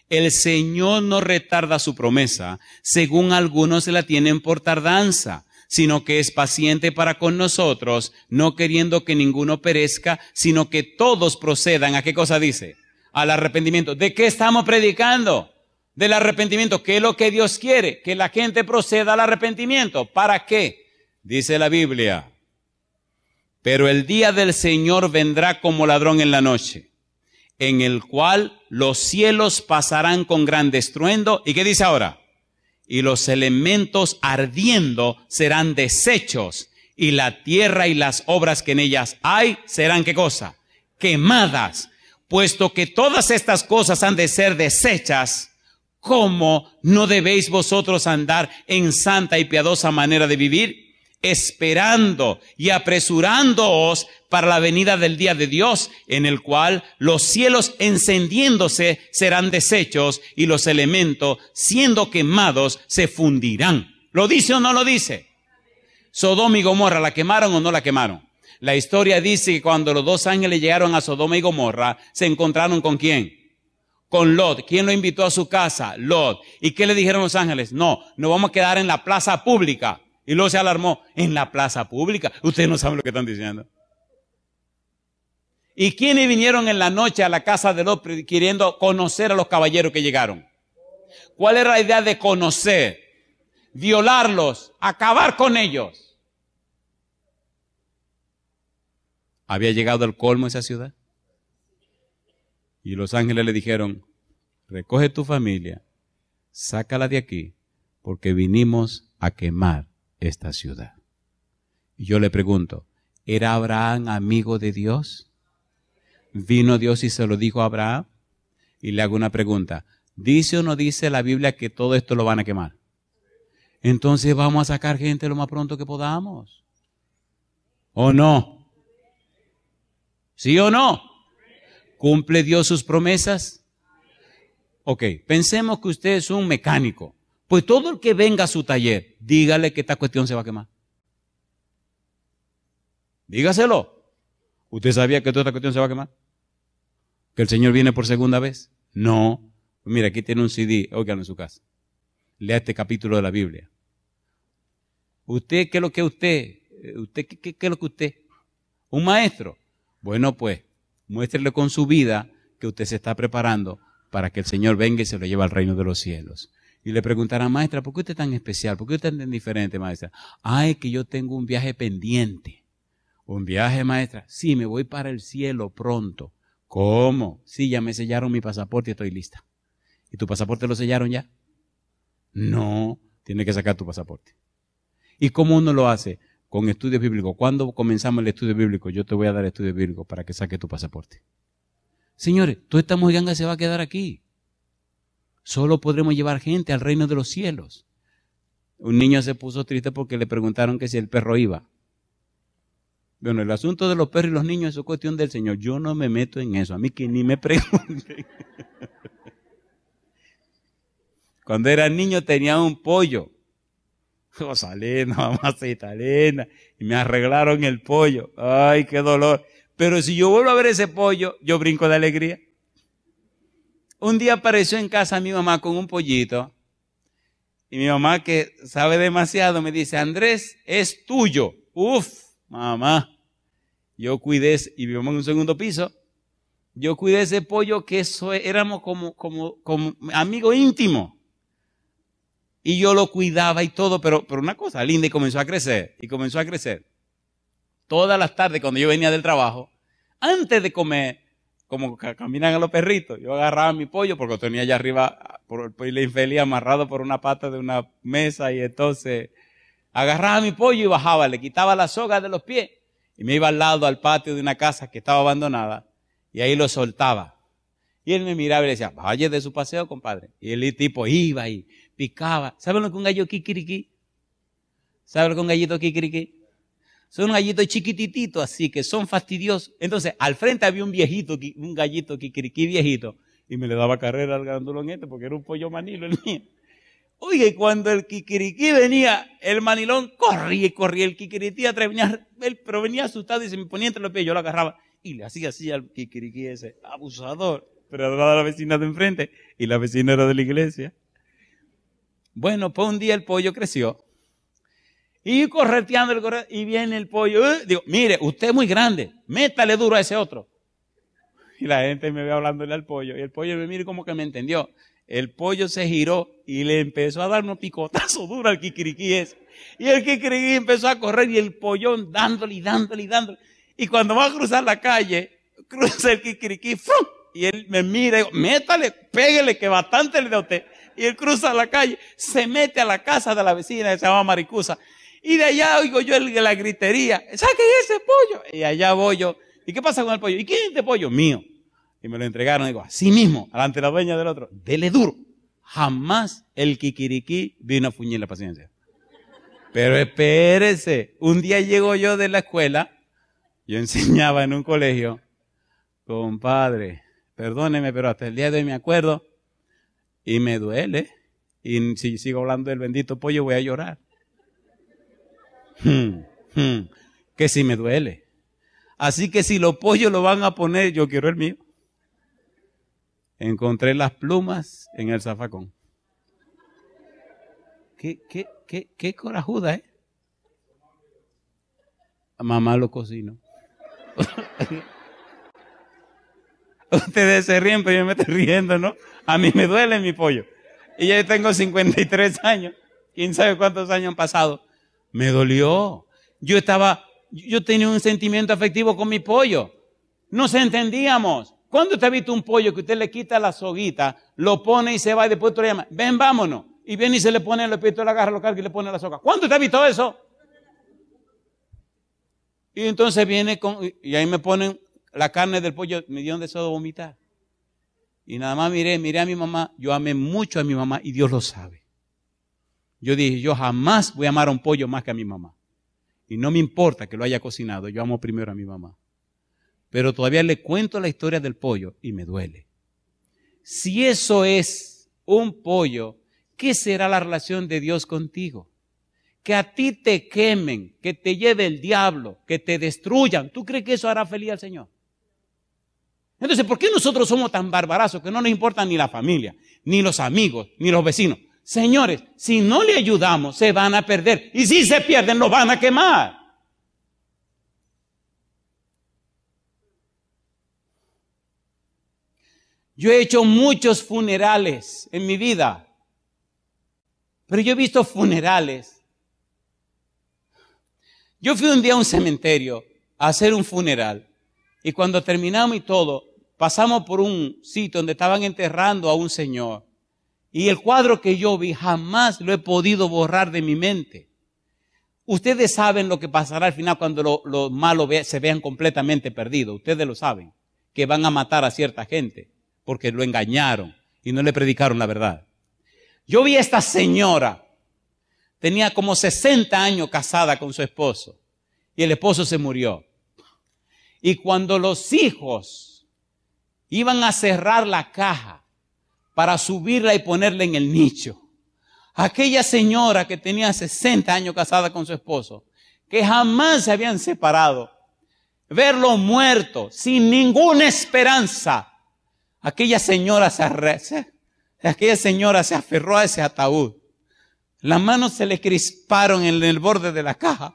El Señor no retarda su promesa, según algunos se la tienen por tardanza sino que es paciente para con nosotros, no queriendo que ninguno perezca, sino que todos procedan. ¿A qué cosa dice? Al arrepentimiento. ¿De qué estamos predicando? Del arrepentimiento. ¿Qué es lo que Dios quiere? Que la gente proceda al arrepentimiento. ¿Para qué? Dice la Biblia. Pero el día del Señor vendrá como ladrón en la noche, en el cual los cielos pasarán con gran estruendo. ¿Y qué dice ahora? y los elementos ardiendo serán desechos, y la tierra y las obras que en ellas hay serán qué cosa? Quemadas, puesto que todas estas cosas han de ser desechas, ¿cómo no debéis vosotros andar en santa y piadosa manera de vivir? esperando y apresurándoos para la venida del día de Dios, en el cual los cielos encendiéndose serán deshechos y los elementos siendo quemados se fundirán. ¿Lo dice o no lo dice? Sodoma y Gomorra, ¿la quemaron o no la quemaron? La historia dice que cuando los dos ángeles llegaron a Sodoma y Gomorra, se encontraron con quién? Con Lot. ¿Quién lo invitó a su casa? Lot. ¿Y qué le dijeron los ángeles? No, nos vamos a quedar en la plaza pública y luego se alarmó en la plaza pública. Ustedes no saben lo que están diciendo. ¿Y quiénes vinieron en la noche a la casa de los queriendo conocer a los caballeros que llegaron? ¿Cuál era la idea de conocer? Violarlos, acabar con ellos. Había llegado al colmo esa ciudad. Y los ángeles le dijeron, recoge tu familia, sácala de aquí, porque vinimos a quemar esta ciudad. Y yo le pregunto, ¿era Abraham amigo de Dios? ¿Vino Dios y se lo dijo a Abraham? Y le hago una pregunta, ¿dice o no dice la Biblia que todo esto lo van a quemar? Entonces vamos a sacar gente lo más pronto que podamos. ¿O no? ¿Sí o no? ¿Cumple Dios sus promesas? Ok, pensemos que usted es un mecánico pues todo el que venga a su taller, dígale que esta cuestión se va a quemar. Dígaselo. ¿Usted sabía que toda esta cuestión se va a quemar? ¿Que el Señor viene por segunda vez? No. mira, aquí tiene un CD, óigalo en su casa. Lea este capítulo de la Biblia. ¿Usted qué es lo que usted? Eh, ¿Usted qué, es lo que usted? ¿Un maestro? Bueno, pues, muéstrele con su vida que usted se está preparando para que el Señor venga y se lo lleve al reino de los cielos. Y le preguntarán, maestra, ¿por qué usted es tan especial? ¿Por qué usted es tan diferente, maestra? Ay, que yo tengo un viaje pendiente. ¿Un viaje, maestra? Sí, me voy para el cielo pronto. ¿Cómo? Sí, ya me sellaron mi pasaporte y estoy lista. ¿Y tu pasaporte lo sellaron ya? No, tiene que sacar tu pasaporte. ¿Y cómo uno lo hace? Con estudios bíblicos. ¿Cuándo comenzamos el estudio bíblico? Yo te voy a dar estudios bíblico para que saque tu pasaporte. Señores, tú esta que se va a quedar aquí. Solo podremos llevar gente al reino de los cielos. Un niño se puso triste porque le preguntaron que si el perro iba. Bueno, el asunto de los perros y los niños es cuestión del Señor. Yo no me meto en eso. A mí que ni me pregunten. Cuando era niño tenía un pollo. Rosalena, mamacita Elena. Y me arreglaron el pollo. Ay, qué dolor. Pero si yo vuelvo a ver ese pollo, yo brinco de alegría. Un día apareció en casa mi mamá con un pollito. Y mi mamá, que sabe demasiado, me dice, Andrés, es tuyo. Uf, mamá. Yo cuidé, y vivimos en un segundo piso. Yo cuidé ese pollo que eso, éramos como, como, como amigo íntimo. Y yo lo cuidaba y todo, pero, pero una cosa linda, y comenzó a crecer, y comenzó a crecer. Todas las tardes cuando yo venía del trabajo, antes de comer, como que caminan los perritos. Yo agarraba mi pollo porque tenía allá arriba, por el pollo infeliz amarrado por una pata de una mesa y entonces agarraba mi pollo y bajaba, le quitaba la soga de los pies y me iba al lado al patio de una casa que estaba abandonada y ahí lo soltaba. Y él me miraba y le decía, vaya de su paseo, compadre. Y el tipo iba y picaba. ¿Saben lo que un gallo kikiriki? ¿Saben lo que un gallito kikiriki? Son gallitos chiquitititos, así que son fastidiosos. Entonces, al frente había un viejito, un gallito kikiriki viejito, y me le daba carrera al grandulón este porque era un pollo manilo el mío. Oye, cuando el kikiriki venía, el manilón corría y corría, el kikiriki atrevenía, él, pero venía asustado y se me ponía entre los pies, yo lo agarraba y le hacía así al kikiriki ese, abusador, pero era la vecina de enfrente y la vecina era de la iglesia. Bueno, pues un día el pollo creció y correteando el y viene el pollo. Eh, digo, mire, usted es muy grande, métale duro a ese otro. Y la gente me ve hablándole al pollo. Y el pollo me mira como que me entendió. El pollo se giró y le empezó a dar unos picotazos duros al kikiriki ese. Y el kikiriki empezó a correr y el pollón dándole y dándole y dándole. Y cuando va a cruzar la calle, cruza el kikiriki, Y él me mira y digo, métale, pégale que bastante le da usted. Y él cruza la calle, se mete a la casa de la vecina que se llama Maricusa. Y de allá oigo yo el, la gritería, saquen ese pollo. Y allá voy yo. ¿Y qué pasa con el pollo? ¿Y quién es este pollo? Mío. Y me lo entregaron, digo, así mismo, delante de la dueña del otro, dele duro. Jamás el kikiriki vino a fuñir la paciencia. Pero espérese, un día llego yo de la escuela, yo enseñaba en un colegio, compadre, perdóneme, pero hasta el día de hoy me acuerdo, y me duele, y si sigo hablando del bendito pollo voy a llorar. Hmm, hmm. que si me duele. Así que si los pollos lo van a poner, yo quiero el mío. Encontré las plumas en el zafacón. Qué, qué, qué, corajuda, ¿eh? Mamá lo cocino. Ustedes se ríen, pero yo me estoy riendo, ¿no? A mí me duele mi pollo. Y ya tengo 53 años. ¿Quién sabe cuántos años han pasado? Me dolió. Yo estaba, yo tenía un sentimiento afectivo con mi pollo. no se entendíamos. ¿Cuándo usted ha visto un pollo que usted le quita la soguita, lo pone y se va y después tú le ven, vámonos? Y viene y se le pone el de la lo carga y le pone la soga. ¿Cuándo usted ha visto eso? Y entonces viene con, y ahí me ponen la carne del pollo, me dio un deseo de vomitar. Y nada más miré, miré a mi mamá, yo amé mucho a mi mamá y Dios lo sabe. Yo dije, yo jamás voy a amar a un pollo más que a mi mamá. Y no me importa que lo haya cocinado, yo amo primero a mi mamá. Pero todavía le cuento la historia del pollo y me duele. Si eso es un pollo, ¿qué será la relación de Dios contigo? Que a ti te quemen, que te lleve el diablo, que te destruyan. ¿Tú crees que eso hará feliz al Señor? Entonces, ¿por qué nosotros somos tan barbarazos que no nos importa ni la familia, ni los amigos, ni los vecinos? Señores, si no le ayudamos, se van a perder. Y si se pierden, lo van a quemar. Yo he hecho muchos funerales en mi vida, pero yo he visto funerales. Yo fui un día a un cementerio a hacer un funeral y cuando terminamos y todo, pasamos por un sitio donde estaban enterrando a un señor. Y el cuadro que yo vi jamás lo he podido borrar de mi mente. Ustedes saben lo que pasará al final cuando los malos se vean completamente perdidos. Ustedes lo saben, que van a matar a cierta gente porque lo engañaron y no le predicaron la verdad. Yo vi a esta señora, tenía como 60 años casada con su esposo y el esposo se murió. Y cuando los hijos iban a cerrar la caja, para subirla y ponerla en el nicho. Aquella señora que tenía 60 años casada con su esposo, que jamás se habían separado, verlo muerto, sin ninguna esperanza. Aquella señora se, aquella señora se aferró a ese ataúd. Las manos se le crisparon en el borde de la caja.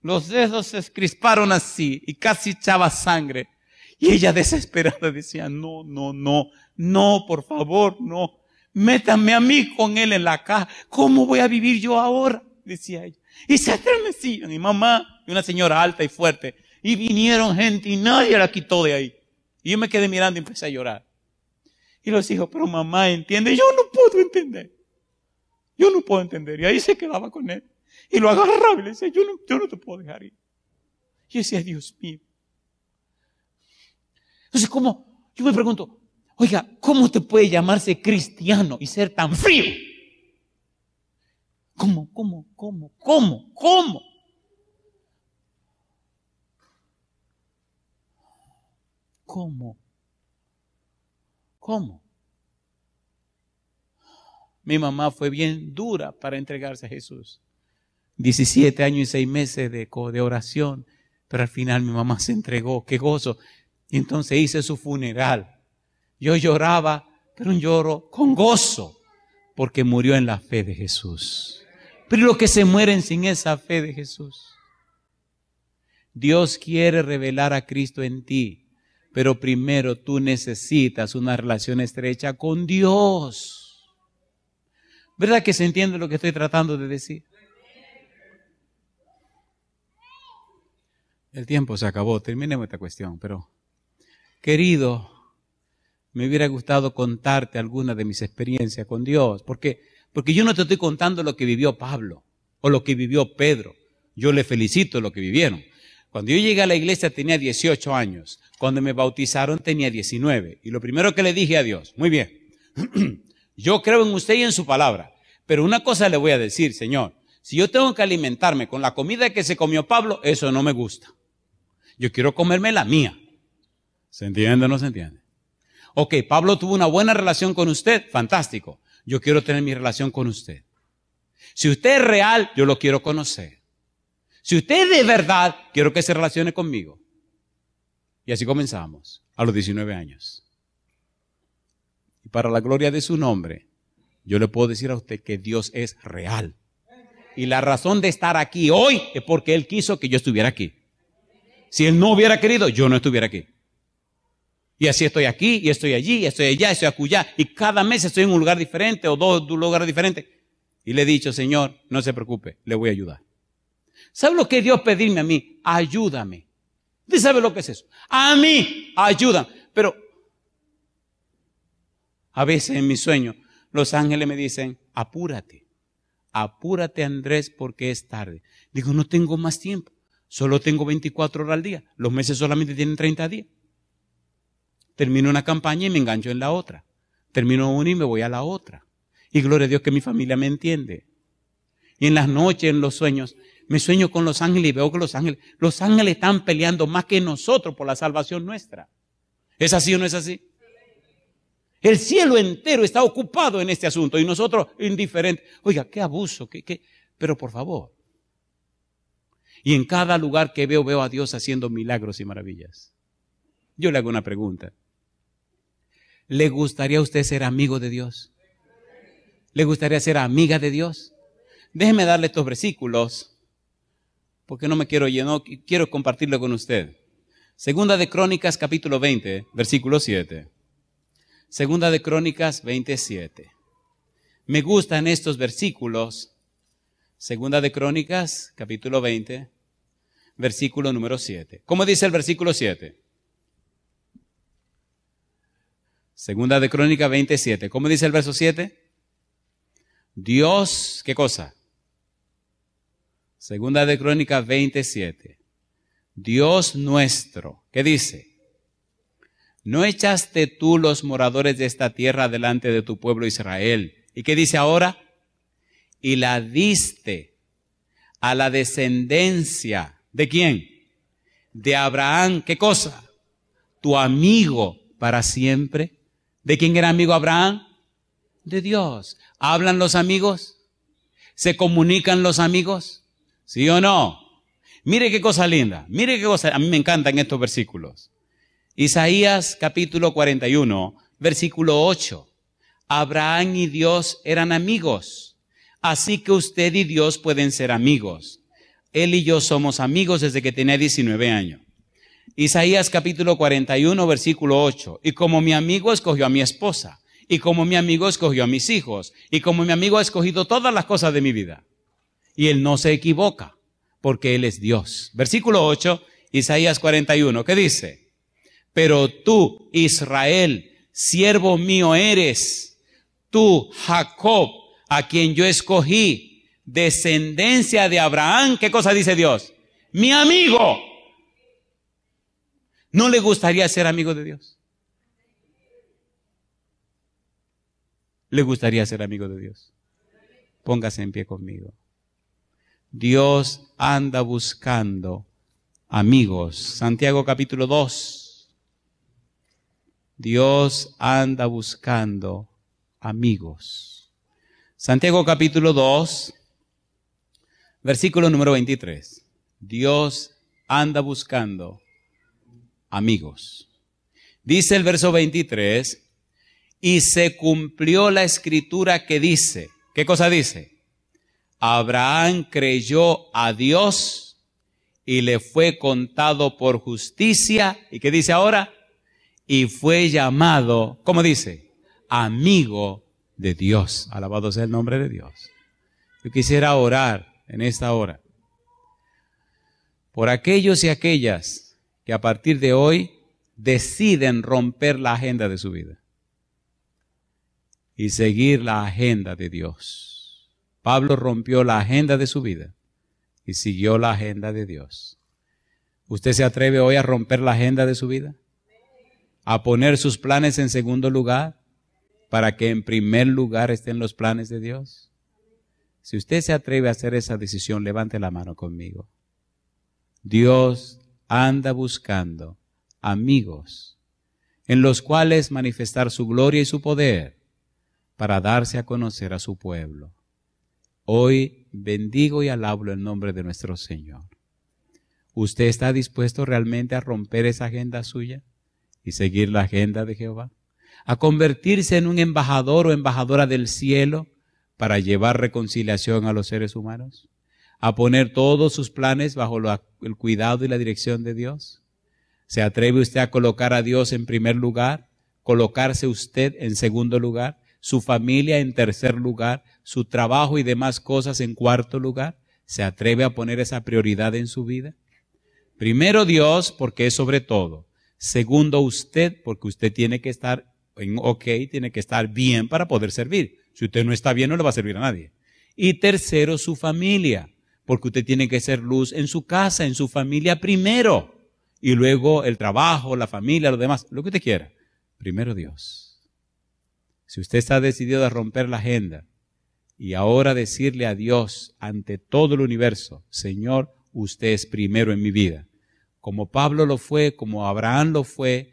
Los dedos se crisparon así y casi echaba sangre. Y ella desesperada decía, no, no, no, no, por favor, no. Métame a mí con él en la caja. ¿Cómo voy a vivir yo ahora? Decía ella. Y se atrevecía mi mamá, y una señora alta y fuerte. Y vinieron gente y nadie la quitó de ahí. Y yo me quedé mirando y empecé a llorar. Y los hijos, pero mamá entiende. Yo no puedo entender. Yo no puedo entender. Y ahí se quedaba con él. Y lo agarraba y le decía, yo no, yo no te puedo dejar ir. Y decía, Dios mío. Entonces, ¿cómo? Yo me pregunto, Oiga, ¿cómo te puede llamarse cristiano y ser tan frío? ¿Cómo, cómo, cómo, cómo, cómo? ¿Cómo? ¿Cómo? Mi mamá fue bien dura para entregarse a Jesús. 17 años y 6 meses de, de oración, pero al final mi mamá se entregó. ¡Qué gozo! Y entonces hice su funeral. Yo lloraba, pero un lloro con gozo, porque murió en la fe de Jesús. Pero los que se mueren sin esa fe de Jesús. Dios quiere revelar a Cristo en ti, pero primero tú necesitas una relación estrecha con Dios. ¿Verdad que se entiende lo que estoy tratando de decir? El tiempo se acabó, terminemos esta cuestión, pero querido, me hubiera gustado contarte alguna de mis experiencias con Dios, porque, porque yo no te estoy contando lo que vivió Pablo o lo que vivió Pedro. Yo le felicito lo que vivieron. Cuando yo llegué a la iglesia tenía 18 años, cuando me bautizaron tenía 19, y lo primero que le dije a Dios, muy bien, yo creo en usted y en su palabra, pero una cosa le voy a decir, Señor, si yo tengo que alimentarme con la comida que se comió Pablo, eso no me gusta. Yo quiero comerme la mía. ¿Se entiende o no se entiende? Ok, Pablo tuvo una buena relación con usted, fantástico. Yo quiero tener mi relación con usted. Si usted es real, yo lo quiero conocer. Si usted es de verdad, quiero que se relacione conmigo. Y así comenzamos, a los 19 años. Y para la gloria de su nombre, yo le puedo decir a usted que Dios es real. Y la razón de estar aquí hoy es porque Él quiso que yo estuviera aquí. Si Él no hubiera querido, yo no estuviera aquí. Y así estoy aquí, y estoy allí, y estoy allá, y estoy acullá. Y cada mes estoy en un lugar diferente o dos lugares diferentes. Y le he dicho, Señor, no se preocupe, le voy a ayudar. ¿Sabe lo que Dios pedirme a mí? Ayúdame. ¿Usted sabe lo que es eso? A mí, ayúdame. Pero a veces en mi sueño, los ángeles me dicen, apúrate, apúrate Andrés porque es tarde. Digo, no tengo más tiempo, solo tengo 24 horas al día, los meses solamente tienen 30 días. Termino una campaña y me engancho en la otra. Termino una y me voy a la otra. Y gloria a Dios que mi familia me entiende. Y en las noches, en los sueños, me sueño con los ángeles y veo que los ángeles, los ángeles están peleando más que nosotros por la salvación nuestra. ¿Es así o no es así? El cielo entero está ocupado en este asunto y nosotros indiferentes. Oiga, qué abuso, qué, qué, pero por favor. Y en cada lugar que veo, veo a Dios haciendo milagros y maravillas. Yo le hago una pregunta. ¿Le gustaría a usted ser amigo de Dios? ¿Le gustaría ser amiga de Dios? Déjeme darle estos versículos, porque no me quiero llenar, quiero compartirlo con usted. Segunda de Crónicas, capítulo 20, versículo 7. Segunda de Crónicas, 27. Me gustan estos versículos. Segunda de Crónicas, capítulo 20, versículo número 7. ¿Cómo dice el versículo 7? Segunda de Crónica 27. ¿Cómo dice el verso 7? Dios, ¿qué cosa? Segunda de Crónica 27. Dios nuestro, ¿qué dice? ¿No echaste tú los moradores de esta tierra delante de tu pueblo Israel? ¿Y qué dice ahora? Y la diste a la descendencia. ¿De quién? De Abraham. ¿Qué cosa? Tu amigo para siempre. ¿De quién era amigo Abraham? De Dios. ¿Hablan los amigos? ¿Se comunican los amigos? ¿Sí o no? Mire qué cosa linda. Mire qué cosa. A mí me encantan estos versículos. Isaías capítulo 41, versículo 8. Abraham y Dios eran amigos. Así que usted y Dios pueden ser amigos. Él y yo somos amigos desde que tenía 19 años. Isaías capítulo 41, versículo 8. Y como mi amigo escogió a mi esposa, y como mi amigo escogió a mis hijos, y como mi amigo ha escogido todas las cosas de mi vida. Y él no se equivoca, porque él es Dios. Versículo 8, Isaías 41, ¿qué dice? Pero tú, Israel, siervo mío eres, tú, Jacob, a quien yo escogí, descendencia de Abraham, ¿qué cosa dice Dios? Mi amigo. ¿No le gustaría ser amigo de Dios? ¿Le gustaría ser amigo de Dios? Póngase en pie conmigo. Dios anda buscando amigos. Santiago capítulo 2. Dios anda buscando amigos. Santiago capítulo 2, versículo número 23. Dios anda buscando amigos. Dice el verso 23, y se cumplió la escritura que dice, ¿qué cosa dice? Abraham creyó a Dios y le fue contado por justicia, ¿y qué dice ahora? Y fue llamado, ¿cómo dice? Amigo de Dios. Alabado sea el nombre de Dios. Yo quisiera orar en esta hora por aquellos y aquellas que a partir de hoy deciden romper la agenda de su vida y seguir la agenda de Dios. Pablo rompió la agenda de su vida y siguió la agenda de Dios. ¿Usted se atreve hoy a romper la agenda de su vida? ¿A poner sus planes en segundo lugar para que en primer lugar estén los planes de Dios? Si usted se atreve a hacer esa decisión, levante la mano conmigo. Dios anda buscando amigos en los cuales manifestar su gloria y su poder para darse a conocer a su pueblo. Hoy bendigo y alabo el nombre de nuestro Señor. ¿Usted está dispuesto realmente a romper esa agenda suya y seguir la agenda de Jehová? ¿A convertirse en un embajador o embajadora del cielo para llevar reconciliación a los seres humanos? a poner todos sus planes bajo el cuidado y la dirección de Dios? ¿Se atreve usted a colocar a Dios en primer lugar? ¿Colocarse usted en segundo lugar? ¿Su familia en tercer lugar? ¿Su trabajo y demás cosas en cuarto lugar? ¿Se atreve a poner esa prioridad en su vida? Primero Dios porque es sobre todo. Segundo usted porque usted tiene que estar en ok, tiene que estar bien para poder servir. Si usted no está bien no le va a servir a nadie. Y tercero su familia porque usted tiene que ser luz en su casa, en su familia primero, y luego el trabajo, la familia, lo demás, lo que usted quiera. Primero Dios. Si usted está decidido a romper la agenda y ahora decirle a Dios ante todo el universo, Señor, usted es primero en mi vida. Como Pablo lo fue, como Abraham lo fue,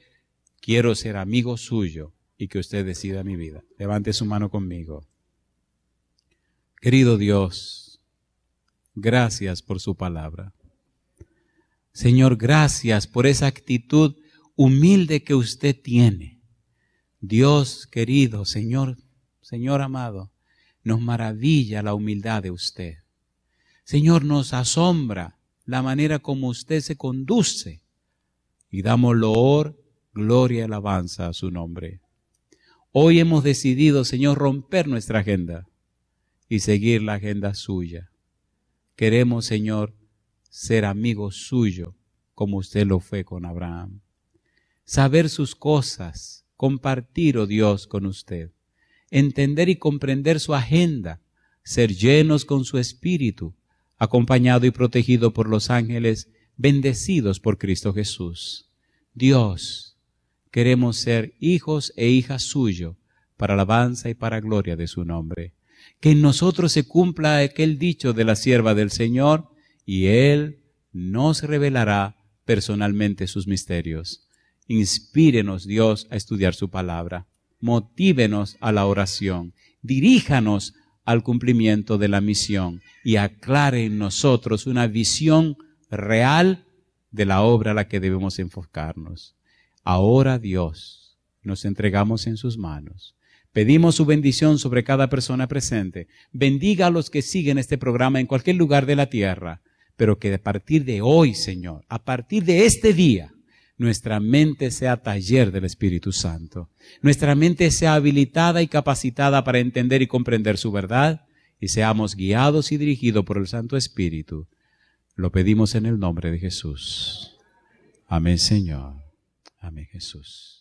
quiero ser amigo suyo y que usted decida mi vida. Levante su mano conmigo. Querido Dios, Gracias por su palabra. Señor, gracias por esa actitud humilde que usted tiene. Dios querido, Señor, Señor amado, nos maravilla la humildad de usted. Señor, nos asombra la manera como usted se conduce y damos loor, gloria y alabanza a su nombre. Hoy hemos decidido, Señor, romper nuestra agenda y seguir la agenda suya. Queremos, Señor, ser amigos suyos, como usted lo fue con Abraham. Saber sus cosas, compartir, oh Dios, con usted. Entender y comprender su agenda, ser llenos con su espíritu, acompañado y protegido por los ángeles, bendecidos por Cristo Jesús. Dios, queremos ser hijos e hijas suyo, para alabanza y para gloria de su nombre que en nosotros se cumpla aquel dicho de la sierva del Señor, y Él nos revelará personalmente sus misterios. Inspírenos, Dios, a estudiar su palabra. Motívenos a la oración. Diríjanos al cumplimiento de la misión y aclare en nosotros una visión real de la obra a la que debemos enfocarnos. Ahora, Dios, nos entregamos en sus manos Pedimos su bendición sobre cada persona presente. Bendiga a los que siguen este programa en cualquier lugar de la tierra, pero que a partir de hoy, Señor, a partir de este día, nuestra mente sea taller del Espíritu Santo. Nuestra mente sea habilitada y capacitada para entender y comprender su verdad y seamos guiados y dirigidos por el Santo Espíritu. Lo pedimos en el nombre de Jesús. Amén, Señor. Amén, Jesús.